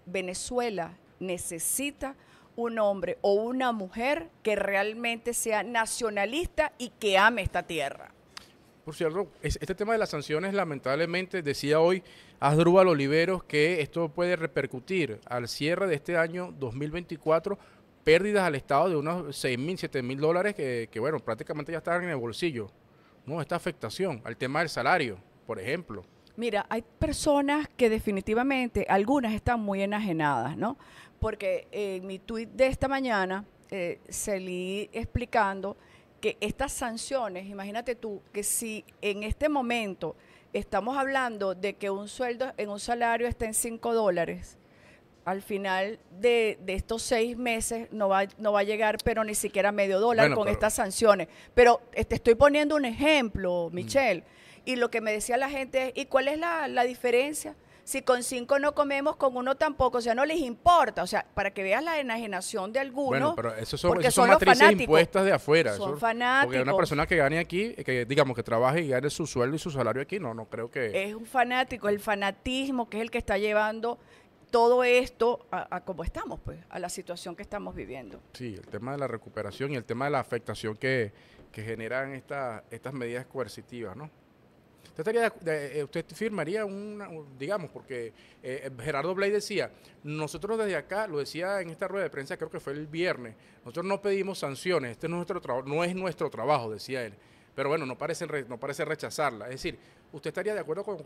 Venezuela necesita un hombre o una mujer que realmente sea nacionalista y que ame esta tierra. Por cierto, este tema de las sanciones, lamentablemente, decía hoy Asdrúbal Oliveros que esto puede repercutir al cierre de este año 2024 pérdidas al Estado de unos 6.000, mil, 7 mil dólares que, bueno, prácticamente ya están en el bolsillo. No, esta afectación al tema del salario, por ejemplo. Mira, hay personas que definitivamente, algunas están muy enajenadas, ¿no? porque en mi tuit de esta mañana eh, salí explicando que estas sanciones, imagínate tú, que si en este momento estamos hablando de que un sueldo en un salario está en 5 dólares, al final de, estos seis meses no va, no va a llegar, pero ni siquiera medio dólar con estas sanciones. Pero te estoy poniendo un ejemplo, mm. Michelle. Y lo que me decía la gente es, ¿y cuál es la diferencia? si con cinco no comemos, con uno tampoco, o sea, no les importa, o sea, para que veas la enajenación de algunos. Bueno, pero eso son, matrices impuestas de afuera. Son fanáticos. Porque una persona que gane aquí, que digamos que trabaje y gane su sueldo y su salario aquí, no, no creo que... Es un fanático, el fanatismo que es el que está llevando todo esto a, a cómo estamos, pues, a la situación que estamos viviendo. Sí, el tema de la recuperación y el tema de la afectación que, que generan estas estas medidas coercitivas, ¿no? Eh, ¿Usted, firmaría una, digamos, porque eh, eh, Gerardo Blay decía, nosotros desde acá, lo decía en esta rueda de prensa, creo que fue el viernes, nosotros no pedimos sanciones, este es nuestro trabajo, no es nuestro trabajo, decía él. Pero bueno, no parece, no parece rechazarla. Es decir, ¿usted estaría de acuerdo con,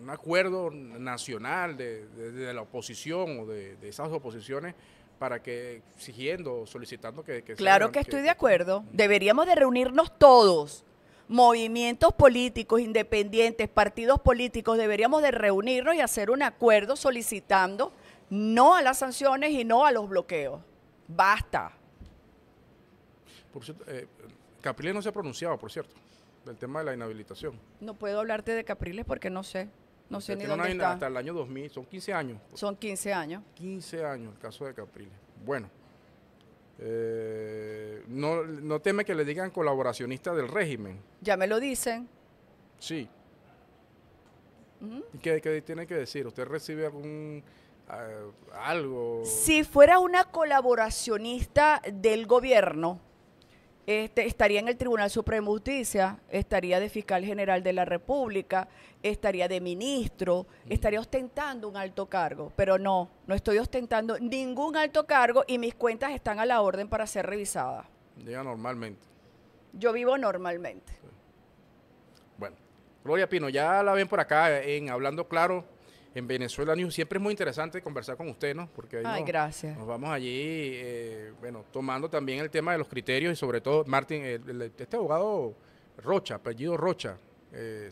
un acuerdo nacional de, la oposición o de, esas oposiciones para que exigiendo, solicitando que... que claro que estoy de acuerdo. Deberíamos de reunirnos todos movimientos políticos independientes, partidos políticos, deberíamos de reunirnos y hacer un acuerdo solicitando no a las sanciones y no a los bloqueos. Basta. Eh, Capriles no se ha pronunciado, por cierto, del tema de la inhabilitación. No puedo hablarte de Capriles porque no sé. No sé ni dónde está. Hasta el año 2000, son 15 años. Son 15 años. 15 años el caso de Capriles. Bueno. Eh, no, no teme que le digan colaboracionista del régimen. Ya me lo dicen. Sí. ¿Y qué, tiene que decir? ¿Usted recibe algún algo? Si fuera una colaboracionista del gobierno, este, estaría en el Tribunal Supremo Justicia, estaría de fiscal general de la República, estaría de ministro, mm. estaría ostentando un alto cargo, pero no, no estoy ostentando ningún alto cargo y mis cuentas están a la orden para ser revisadas. Ya normalmente. Yo vivo normalmente. Bueno, Gloria Pino, ya la ven por acá en Hablando Claro en Venezuela News. Siempre es muy interesante conversar con usted, ¿no? Porque nos, vamos allí, eh, bueno, tomando también el tema de los criterios y sobre todo, Martín, este abogado Rocha, apellido Rocha, eh,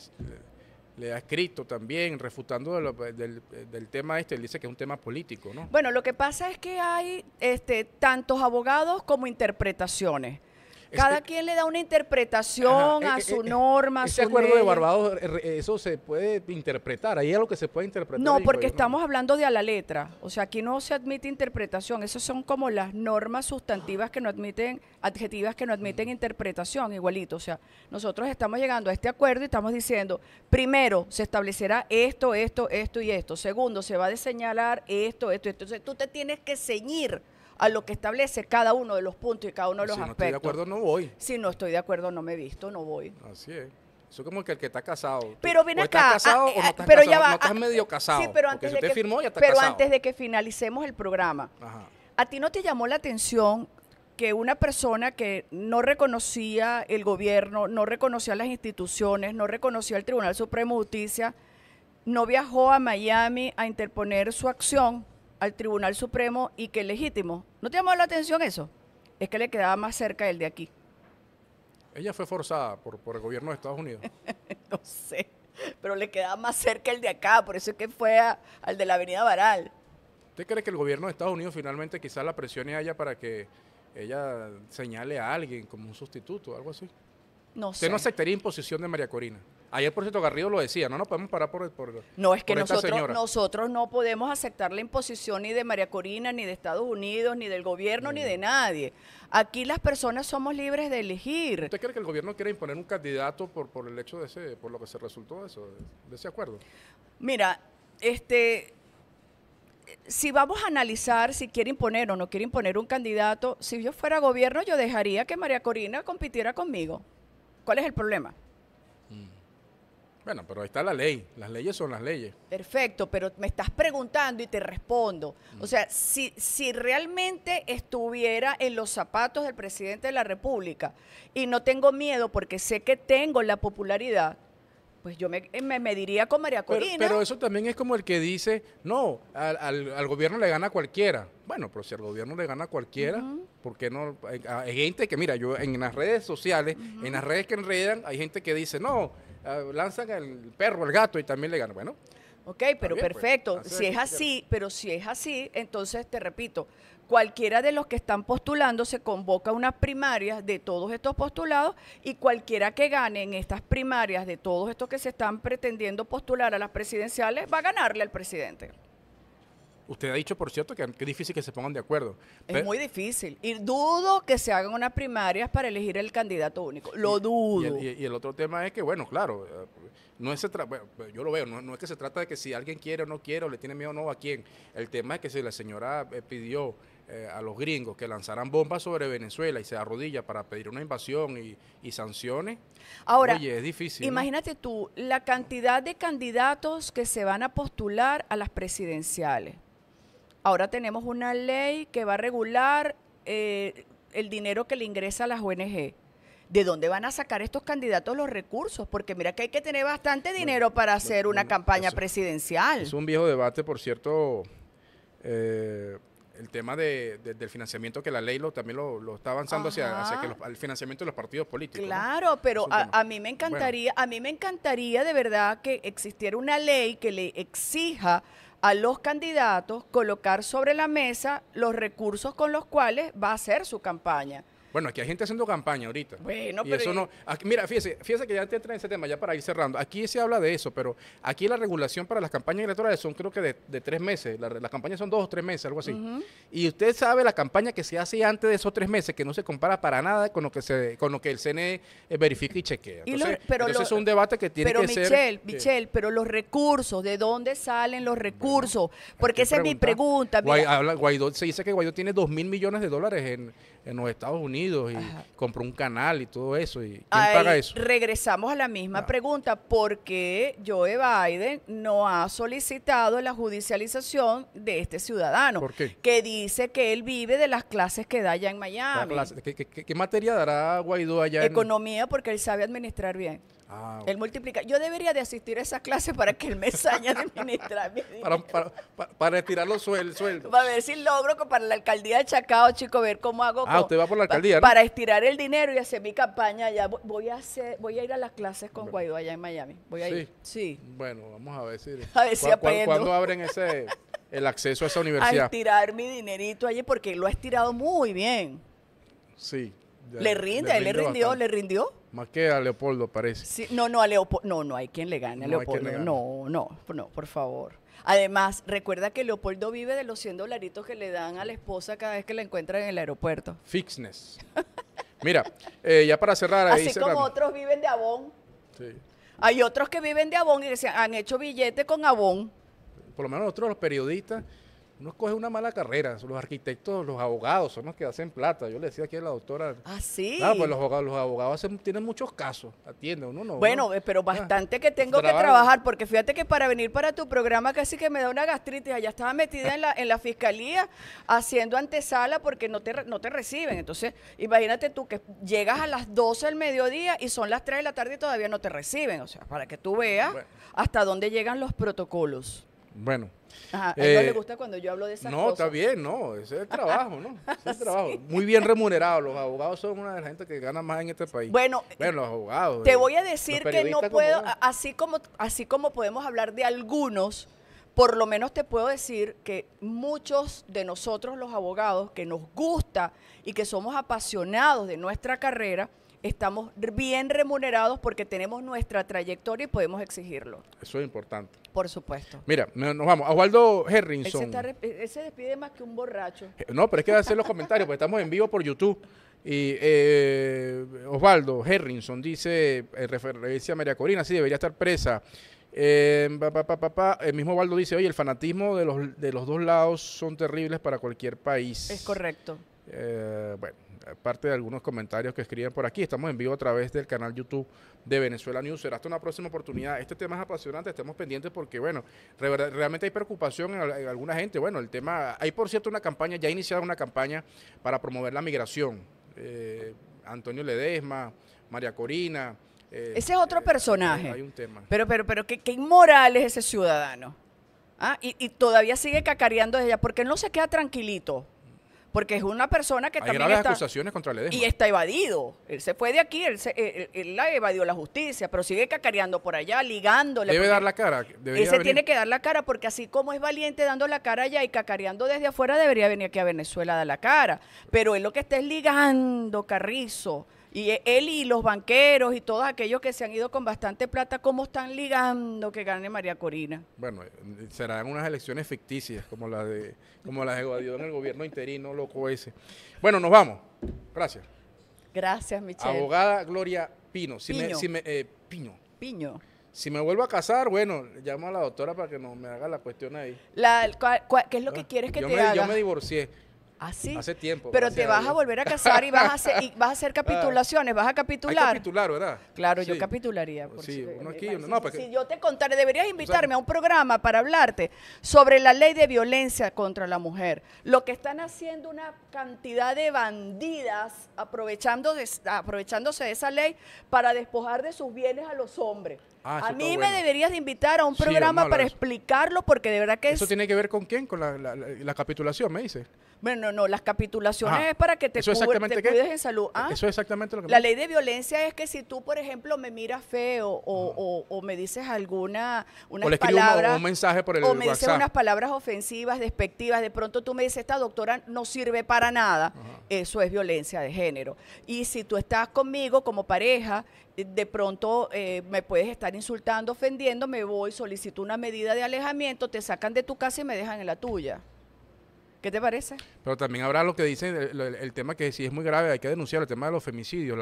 le ha escrito también refutando del, tema este, él dice que es un tema político, ¿no? Bueno, lo que pasa es que hay este, tantos abogados como interpretaciones. Cada quien le da una interpretación a e, e, su e, norma, a acuerdo de Barbados, eh, eso se puede interpretar, ahí es lo que se puede interpretar. No, porque estamos hablando de a la letra, o sea, aquí no se admite interpretación, esas son como las normas sustantivas que no admiten, adjetivas que no admiten interpretación, igualito, o sea, nosotros estamos llegando a este acuerdo y estamos diciendo, primero, se establecerá esto, esto, esto y esto, segundo, se va a señalar esto, esto, esto, entonces tú te tienes que ceñir a lo que establece cada uno de los puntos y cada uno de los aspectos. Si no estoy de acuerdo, no voy. Si no estoy de acuerdo, no me visto, no voy. Así es. Eso es como que el que está casado. Pero ven acá. Ah, ah, pero ya va, no estás ah, medio casado. Sí, pero antes, de que, pero antes de que finalicemos el programa, Ajá. ¿a ti no te llamó la atención que una persona que no reconocía el gobierno, no reconocía las instituciones, no reconocía el Tribunal Supremo de Justicia, no viajó a Miami a interponer su acción? al Tribunal Supremo y que es legítimo. ¿No te llamó la atención eso? Es que le quedaba más cerca el de aquí. Ella fue forzada por, por el gobierno de Estados Unidos. no sé, pero le quedaba más cerca el de acá, por eso es que fue al de la Avenida Baral. ¿Usted cree que el gobierno de Estados Unidos finalmente quizás la presione a ella para que ella señale a alguien como un sustituto, o algo así? No sé. ¿Usted no aceptaría imposición de María Corina? Ayer, por cierto, Garrido lo decía, no nos podemos parar por... no, es que nosotros, nosotros no podemos aceptar la imposición ni de María Corina, ni de Estados Unidos, ni del gobierno, ni de nadie. Aquí las personas somos libres de elegir. ¿Usted cree que el gobierno quiere imponer un candidato por, por el hecho de ese, por lo que se resultó eso, de ese acuerdo? Mira, este, si vamos a analizar si quiere imponer o no quiere imponer un candidato, si yo fuera gobierno, yo dejaría que María Corina compitiera conmigo. ¿Cuál es el problema? Bueno, pero ahí está la ley. Las leyes son las leyes. Perfecto, pero me estás preguntando y te respondo. O sea, si, si realmente estuviera en los zapatos del presidente de la República y no tengo miedo porque sé que tengo la popularidad, pues yo me, diría con María Corina. Pero, eso también es como el que dice, no, al, al, gobierno le gana cualquiera. Bueno, pero si al gobierno le gana cualquiera, ¿por qué no? Hay, gente que, mira, yo en las redes sociales, en las redes que enredan, hay gente que dice, no Ah, lanzan al perro, al gato y también le ganan. Bueno. Ok, pero pues. perfecto. si es así, pero si es así, entonces te repito, cualquiera de los que están postulando se convoca a unas primarias de todos estos postulados y cualquiera que gane en estas primarias de todos estos que se están pretendiendo postular a las presidenciales va a ganarle al presidente. Usted ha dicho, por cierto, que es difícil que se pongan de acuerdo. Es muy difícil. Y dudo que se hagan unas primarias para elegir el candidato único. Lo dudo. Y el, otro tema es que, bueno, claro, eh, no es pues, yo lo veo, no, es que se trata de que si alguien quiere o no quiere, o le tiene miedo o no a quién. El tema es que si la señora eh, pidió eh, a los gringos que lanzaran bombas sobre Venezuela y se arrodilla para pedir una invasión y, y sanciones. Ahora, oye, es difícil. Imagínate tú la cantidad de candidatos que se van a postular a las presidenciales. Ahora tenemos una ley que va a regular eh, el dinero que le ingresa a las ONG. ¿De dónde van a sacar estos candidatos los recursos? Porque mira que hay que tener bastante dinero para hacer una campaña presidencial. Es un viejo debate, por cierto, eh, el tema del financiamiento, que la ley también lo, está avanzando hacia, el financiamiento de los partidos políticos. Claro, pero a, mí me encantaría, a mí me encantaría de verdad que existiera una ley que le exija a los candidatos colocar sobre la mesa los recursos con los cuales va a hacer su campaña. Bueno, aquí hay gente haciendo campaña ahorita. Bueno, Eso no, mira, fíjese, fíjese que ya te entra en ese tema, ya para ir cerrando. Aquí se habla de eso, pero aquí la regulación para las campañas electorales son, creo que, de, tres meses. las campañas son dos o tres meses, algo así. Y usted sabe la campaña que se hace antes de esos tres meses, que no se compara para nada con lo que se con lo que el CNE eh, verifica y chequea. Entonces, es un debate que tiene que ser. Pero, Michelle, Michelle, pero los recursos, ¿de dónde salen los recursos? Porque esa es mi pregunta. se dice que Guaidó tiene dos mil millones de dólares en en los Estados Unidos y compró un canal y todo eso. ¿Y quién paga eso? Regresamos a la misma ah. pregunta. ¿Por qué Joe Biden no ha solicitado la judicialización de este ciudadano? ¿Por qué? Que dice que él vive de las clases que da allá en Miami. ¿Qué, materia dará Guaidó allá? Economía, porque él sabe administrar bien. Ah, el multiplica. Yo debería de asistir a esas clases para que él me enseñe a administrar mi para, para, para, para, estirar los sueldos. Para ver si logro para la alcaldía de Chacao, chico, ver cómo hago. Ah, va por la alcaldía. ¿no? Para estirar el dinero y hacer mi campaña allá. Voy a hacer, voy a ir a las clases con Guaidó allá en Miami. Voy a sí. ir. Sí. Bueno, vamos a ver si. A ver si aprendo. ¿Cuándo abren ese el acceso a esa universidad? A estirar mi dinerito allí porque lo ha estirado muy bien. Sí le rinde, le, él le rindió, le rindió. Más que a Leopoldo, parece. no, no, a Leopoldo. No, no hay quien le gane a Leopoldo. No, no, no, por favor. Además, recuerda que Leopoldo vive de los 100 dolaritos que le dan a la esposa cada vez que la encuentran en el aeropuerto. Fixness. Mira, eh, ya para cerrar. Así como otros viven de abón. Sí. Hay otros que viven de abón y se han hecho billete con avon Por lo menos nosotros los periodistas uno escoge una mala carrera. Los arquitectos, los abogados son los que hacen plata. Yo le decía aquí a la doctora. Ah, sí. Ah, pues los abogados, los abogados tienen muchos casos. atiende, uno no. Bueno, eh, pero ah, bastante que tengo que trabajar, porque fíjate que para venir para tu programa casi que me da una gastritis. Allá estaba metida en la, en la fiscalía haciendo antesala porque no te, no te reciben. Entonces, imagínate tú que llegas a las 12 del mediodía y son las 3 de la tarde y todavía no te reciben. O sea, para que tú veas hasta dónde llegan los protocolos. Bueno. a eh, gusta cuando yo hablo de esas no, cosas. No, está bien, no, ese es el trabajo, ¿no? es el trabajo. Muy bien remunerado, los abogados son una de las gente que gana más en este país. Bueno, los abogados. Te eh, voy a decir que no puedo, así como, así como podemos hablar de algunos, por lo menos te puedo decir que muchos de nosotros los abogados que nos gusta y que somos apasionados de nuestra carrera, estamos bien remunerados porque tenemos nuestra trayectoria y podemos exigirlo. Eso es importante. Por supuesto. Mira, nos vamos. Oswaldo Herrinson. Él se, e-, despide más que un borracho. Eh, no, pero es que hacer los comentarios, porque estamos en vivo por YouTube. Y eh, Osvaldo Herrinson dice, en referencia a María Corina, sí, debería estar presa. Em, el mismo Osvaldo dice, oye, el fanatismo de los, de los dos lados son terribles para cualquier país. Es correcto. Eh, bueno parte de algunos comentarios que escriben por aquí. Estamos en vivo a través del canal YouTube de Venezuela News. Será hasta una próxima oportunidad. Este tema es apasionante, estemos pendientes porque, bueno, realmente hay preocupación en, alguna gente. Bueno, el tema, hay por cierto una campaña, ya iniciada una campaña para promover la migración. Eh, Antonio Ledesma, María Corina. Eh, ese es otro eh, personaje. Hay un tema. Pero, pero, pero, qué, qué inmoral es ese ciudadano. Ah, y, todavía sigue cacareando de ella, porque no se queda tranquilito porque es una persona que está, acusaciones contra Y está evadido. Él se fue de aquí, él, la evadió la justicia, pero sigue cacareando por allá, ligándole. Debe dar la cara. Ese tiene que dar la cara, porque así como es valiente dando la cara allá y cacareando desde afuera, debería venir aquí a Venezuela a dar la cara. Pero él lo que está es ligando, Carrizo y e, él y los banqueros y todos aquellos que se han ido con bastante plata, ¿cómo están ligando que gane María Corina? Bueno, eh, serán unas elecciones ficticias, como las de, como las de en el gobierno interino, loco ese. Bueno, nos vamos. Gracias. Gracias, Michelle. Abogada Gloria Pino. Si Piño. si me, eh, Piño. Si me vuelvo a casar, bueno, llamo a la doctora para que no me haga la cuestión ahí. ¿Qué es lo que ah, quieres que te me, haga? Yo me divorcié. Ah, Hace tiempo. Pero te vas a volver a casar y vas a hacer, y vas a hacer ah. capitulaciones, vas a capitular. capitular, ¿verdad? Claro, yo capitularía. sí, no, porque... Si yo te contaré, deberías invitarme a un programa para hablarte sobre la ley de violencia contra la mujer. Lo que están haciendo una cantidad de bandidas aprovechando aprovechándose de esa ley para despojar de sus bienes a los hombres. Ah, a mí me deberías de invitar a un programa para explicarlo porque de verdad que ¿Eso tiene que ver con quién? Con la, la capitulación, me dice. Bueno, no, las capitulaciones ah, es para que te, cuides en salud. Ah, eso es exactamente lo que La ley de violencia es que si tú, por ejemplo, me miras feo o, ah. me dices alguna unas o un, mensaje por el o me dices unas palabras ofensivas, despectivas, de pronto tú me dices, esta doctora no sirve para nada, eso es violencia de género. Y si tú estás conmigo como pareja, de pronto eh, me puedes estar insultando, ofendiendo, me voy, solicito una medida de alejamiento, te sacan de tu casa y me dejan en la tuya. ¿Qué te parece? Pero también habrá lo que dicen, el, tema que sí es muy grave hay que denunciar, el tema de los femicidios,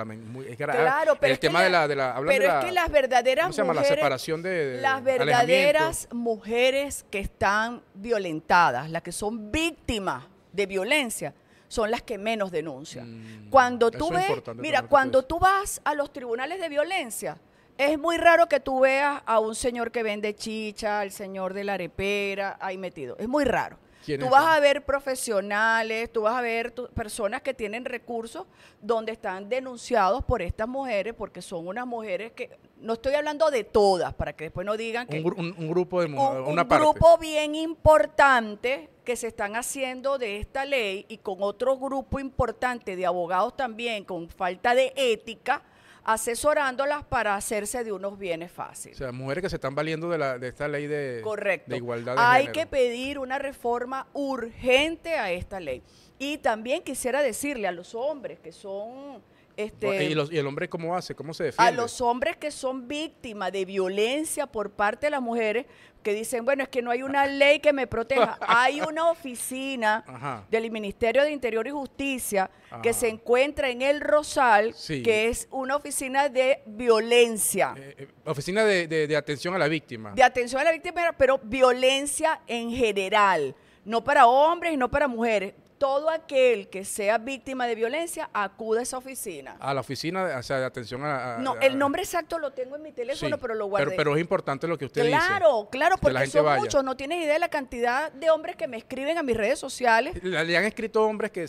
es grave. Ah, claro, pero el tema que la, de la... De pero es que las verdaderas Mujeres, La separación de... las verdaderas mujeres que están violentadas, las que son víctimas de violencia, son las que menos denuncian. Mm, cuando tú ves, mira, cuando tú vas a los tribunales de violencia, es muy raro que tú veas a un señor que vende chicha, al señor de la arepera ahí metido. Es muy raro. Tú vas a ver profesionales, tú vas a ver personas que tienen recursos donde están denunciados por estas mujeres porque son unas mujeres que no estoy hablando de todas para que después no digan que un, grupo de grupo bien importante que se están haciendo de esta ley y con otro grupo importante de abogados también con falta de ética asesorándolas para hacerse de unos bienes fáciles. O sea, mujeres que se están valiendo de, esta ley de, igualdad de igualdad. De Hay que pedir una reforma urgente a esta ley. Y también quisiera decirle a los hombres que son... Este, ¿Y, ¿Y, el hombre cómo hace? ¿Cómo se defiende? A los hombres que son víctimas de violencia por parte de las mujeres, que dicen, bueno, es que no hay una ley que me proteja. Hay una oficina del Ministerio de Interior y Justicia que se encuentra en el Rosal, que es una oficina de violencia. Eh, eh, oficina de, de atención a la víctima. De atención a la víctima, pero violencia en general no para hombres y no para mujeres, todo aquel que sea víctima de violencia acude a esa oficina. A la oficina, o sea, de atención a... no, el nombre exacto lo tengo en mi teléfono, pero lo guardé. Pero, pero, es importante lo que usted dice. Claro, claro, porque son muchos. No tienes idea de la cantidad de hombres que me escriben a mis redes sociales. Le han escrito hombres que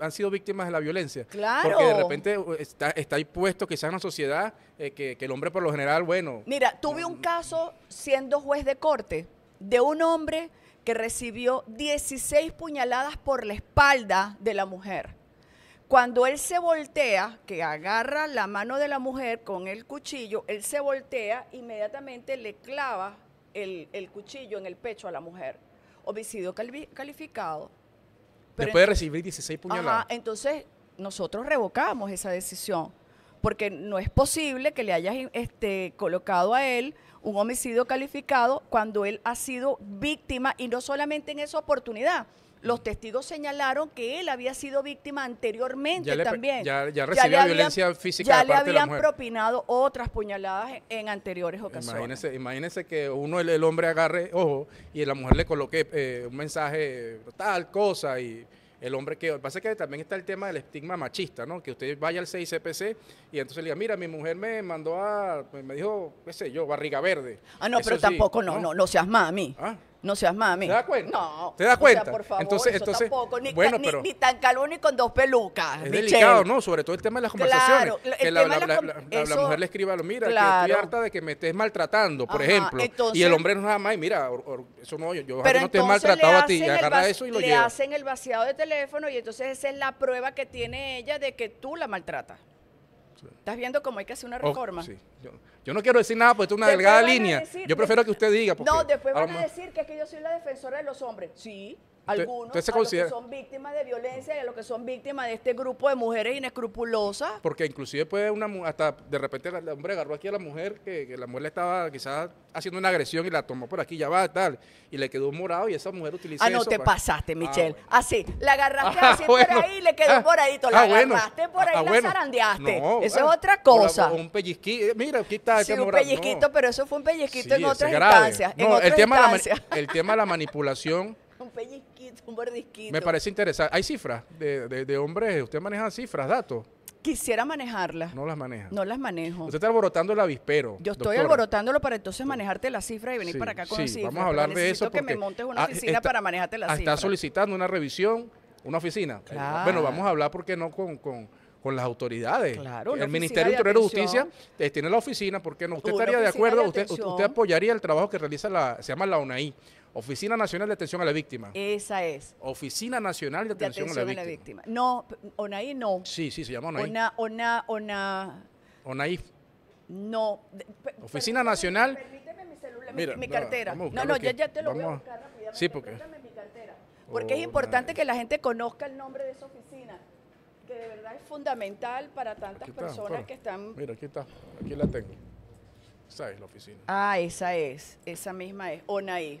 han sido víctimas de la violencia. Claro. Porque de repente uh, está, está impuesto quizás en la sociedad eh, que, el hombre por lo general, bueno... Mira, tuve un mm. caso siendo juez de corte de un hombre que recibió 16 puñaladas por la espalda de la mujer. Cuando él se voltea, que agarra la mano de la mujer con el cuchillo, él se voltea, inmediatamente le clava el, cuchillo en el pecho a la mujer. Homicidio calificado. Pero Después de recibir 16 puñaladas. entonces nosotros revocamos esa decisión, porque no es posible que le hayas este, colocado a él un homicidio calificado cuando él ha sido víctima y no solamente en esa oportunidad. Los testigos señalaron que él había sido víctima anteriormente también. Ya, recibía violencia física. Ya le habían propinado otras puñaladas en anteriores ocasiones. Imagínese, que uno, el, hombre agarre, ojo, y la mujer le coloque eh, un mensaje, tal cosa, y el hombre que... Lo pasa que también está el tema del estigma machista, ¿no? Que usted vaya al CICPC y entonces le diga, mira, mi mujer me mandó a... me dijo, qué sé yo, barriga verde. Ah, no, pero tampoco, no, no, no, no a mí no seas mami. ¿Te das cuenta? No. ¿Te das cuenta? por favor, entonces, entonces, tampoco. Ni, bueno, ni, tan calvo ni con dos pelucas. Es delicado, ¿no? Sobre todo el tema de las conversaciones. Claro, que la, mujer le escriba, lo mira, que estoy harta de que me estés maltratando, por ejemplo. y el hombre no nada más, Y mira, eso no, yo, no te he maltratado a ti. Agarra eso y lo Le hacen el vaciado de teléfono y entonces esa es la prueba que tiene ella de que tú la maltratas. Estás viendo cómo hay que hacer una oh, reforma. yo, no quiero decir nada, porque esto es una delgada línea. yo prefiero que usted diga. No, después van a, a decir que es que yo soy la defensora de los hombres. Sí, algunos a los que son víctimas de violencia y a los que son víctimas de este grupo de mujeres inescrupulosas. Porque inclusive puede una hasta de repente el hombre agarró aquí a la mujer que, la mujer le estaba quizás haciendo una agresión y la tomó por aquí, ya va, tal, y le quedó morado y esa mujer utilizó Ah, no, te pasaste, ah, Michelle. así, ah, la agarraste ah, así por ahí y le quedó moradito, la agarraste por ahí la zarandeaste. eso es otra cosa. un pellizquito, eh, mira, aquí está sí, un pellizquito, pero eso fue un pellizquito en otras instancias, no, el tema el tema de la manipulación un pellizquito. Me parece interesante. ¿Hay cifras de, hombres? ¿Usted maneja cifras, datos? Quisiera manejarlas. No las maneja. No las manejo. Usted está alborotando el avispero. Yo estoy alborotándolo para entonces manejarte las cifras y venir para acá con sí, Vamos a hablar de eso. que me montes una oficina para manejarte las Está solicitando una revisión, una oficina. Bueno, vamos a hablar porque no con, las autoridades. Claro, el Ministerio de Justicia eh, tiene la oficina, porque no? ¿Usted estaría de acuerdo? usted, ¿Usted apoyaría el trabajo que realiza la, se llama la UNAI, Oficina Nacional de Atención a la Víctima. Esa es. Oficina Nacional de Atención, a, la, víctima. No, ONAI no. Sí, sí, se llama ONAI. ONA, ONA, ONA. No. Oficina Nacional. Permíteme mi celular, mi, cartera. No, no, ya, te lo voy a buscar rápidamente. Sí, porque. mi cartera. Porque es importante oh, que la gente conozca el nombre de esa oficina, que de verdad es fundamental para tantas personas que están. Mira, aquí está. Aquí la tengo. Esa es la oficina. Ah, esa es. Esa misma es. ONAI.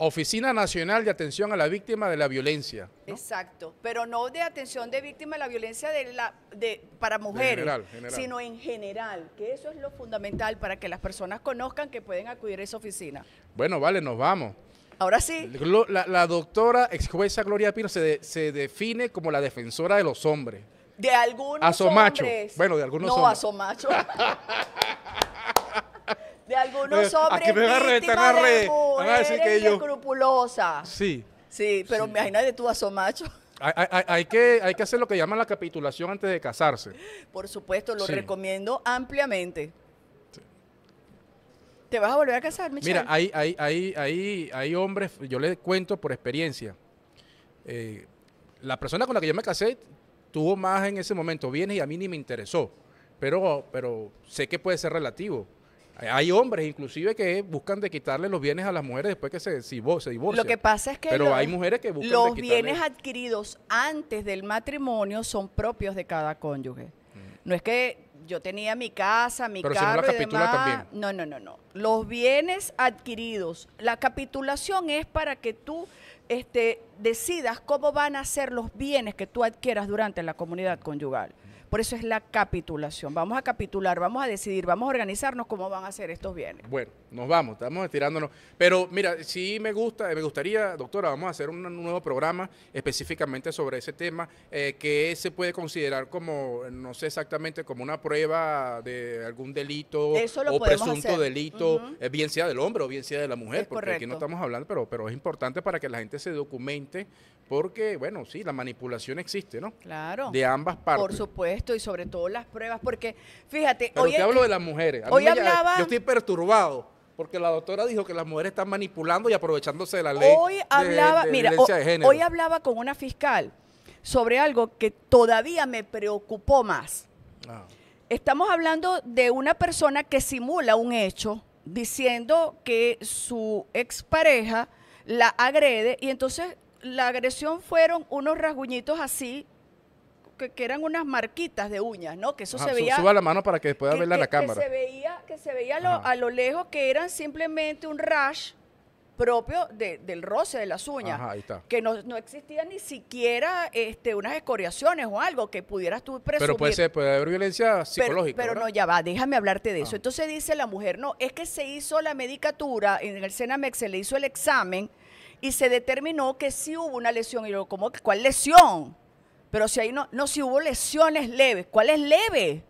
Oficina Nacional de Atención a la Víctima de la Violencia. Exacto, pero no de atención de víctima de la violencia de la, de, para mujeres, sino en general, que eso es lo fundamental para que las personas conozcan que pueden acudir a esa oficina. Bueno, vale, nos vamos. Ahora sí. La, doctora ex jueza Gloria Pino se, se define como la defensora de los hombres. De algunos Asomacho. Hombres. Bueno, de algunos hombres. No, somacho. de algunos pues, hombres que van a Sí. Sí, pero imagínate tú a Somacho. Hay, hay, que, hay que hacer lo que llaman la capitulación antes de casarse. Por supuesto, lo recomiendo ampliamente. ¿Te vas a volver a casar, Michelle? Mira, hay, hay, hay, hay, hombres, yo les cuento por experiencia. Eh, la persona con la que yo me casé tuvo más en ese momento viene y a mí ni me interesó. Pero, pero sé que puede ser relativo. Hay hombres inclusive que buscan de quitarle los bienes a las mujeres después que se, se divorcian. Lo que pasa es que Pero los, hay mujeres que buscan los bienes adquiridos antes del matrimonio son propios de cada cónyuge. Mm. No es que yo tenía mi casa, mi carro si no, la No, no, no, no. Los bienes adquiridos, la capitulación es para que tú este, decidas cómo van a ser los bienes que tú adquieras durante la comunidad conyugal. Por eso es la capitulación. Vamos a capitular, vamos a decidir, vamos a organizarnos cómo van a ser estos bienes. Bueno, nos vamos, estamos estirándonos. Pero mira, sí me gusta, me gustaría, doctora, vamos a hacer un nuevo programa específicamente sobre ese tema, eh, que se puede considerar como, no sé exactamente, como una prueba de algún delito o presunto delito, eh, bien sea del hombre o bien sea de la mujer, porque aquí no estamos hablando, pero, pero es importante para que la gente se documente, porque, bueno, sí, la manipulación existe, ¿no? Claro. De ambas partes. Por supuesto, y sobre todo las pruebas, porque, fíjate, hoy... hablo de las mujeres. hoy hablaba... yo estoy perturbado porque la doctora dijo que las mujeres están manipulando y aprovechándose de la ley. Hoy hablaba, mira, hoy hablaba con una fiscal sobre algo que todavía me preocupó más. Ah. Estamos hablando de una persona que simula un hecho diciendo que su expareja la agrede y entonces la agresión fueron unos rasguñitos así que, eran unas marquitas de uñas, ¿no? Que eso se veía. Suba la mano para que pueda verla en la cámara. Que se veía, que se veía a lo, lejos que eran simplemente un rash propio del roce de las uñas. Ajá, ahí está. Que no, no existían ni siquiera este, unas escoriaciones o algo que pudieras tú presumir. Pero puede, ser, puede haber violencia psicológica. Pero, no, ya va, déjame hablarte de eso. Ah. Entonces dice la mujer, no, es que se hizo la medicatura, en el Senamex, se le hizo el examen y se determinó que sí hubo una lesión. Y yo, ¿cómo? ¿Cuál lesión? Pero si ahí no, no, si hubo lesiones leves, cuál es leves?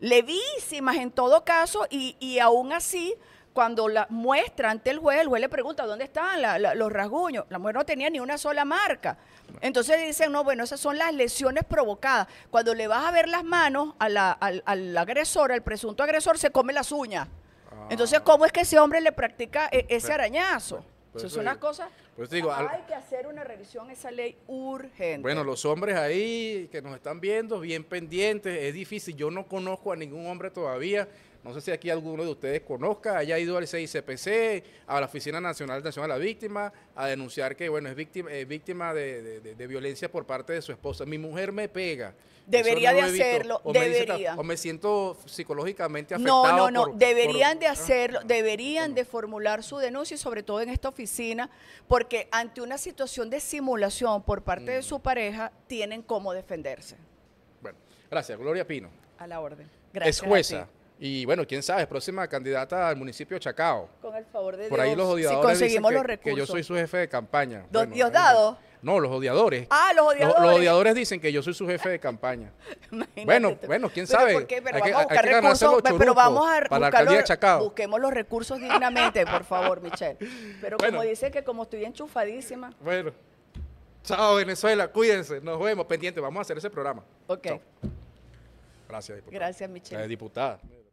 Levísimas en todo caso, y, y aún así, cuando la muestra ante el juez, el juez le pregunta, ¿dónde están los rasguños? La mujer no tenía ni una sola marca. Entonces dicen, no, bueno, esas son las lesiones provocadas. Cuando le vas a ver las manos al, al, agresor, al presunto agresor, se come las uñas. Entonces, ah. ¿cómo es que ese hombre le practica e, ese arañazo? Eso es una cosa. hay que hacer una revisión esa ley urgente. Bueno, los hombres ahí que nos están viendo, bien pendientes, es difícil. Yo no conozco a ningún hombre todavía no sé si aquí alguno de ustedes conozca, haya ido al CICPC, a la Oficina Nacional de Atención a la Víctima, a denunciar que, bueno, es víctima, eh, de, violencia por parte de su esposa. Mi mujer me pega. Debería de hacerlo, debería. Me o me siento psicológicamente afectado. No, no, no, deberían de ah, hacerlo, ah, deberían de formular su denuncia sobre todo en esta oficina, porque ante una situación de simulación por parte de mm. su pareja, tienen cómo defenderse. Bueno, gracias. Gloria Pino. A la orden. Gracias. Es jueza. Y bueno, quién sabe, próxima candidata al municipio de Chacao. Con el favor de Dios. Por ahí los odiadores. Si conseguimos los que, recursos. Que yo soy su jefe de campaña. Dos No, los odiadores. Ah, los odiadores. Los, odiadores dicen que yo soy su jefe de campaña. bueno, bueno, quién sabe. Pero, vamos a buscar para la de Chacao. Busquemos los recursos dignamente, por favor, Michelle. Pero como dice que como estoy enchufadísima. Bueno. Chao, Venezuela, cuídense. Nos vemos pendientes. Vamos a hacer ese programa. Ok. Gracias, diputada. Gracias, Michelle. diputada.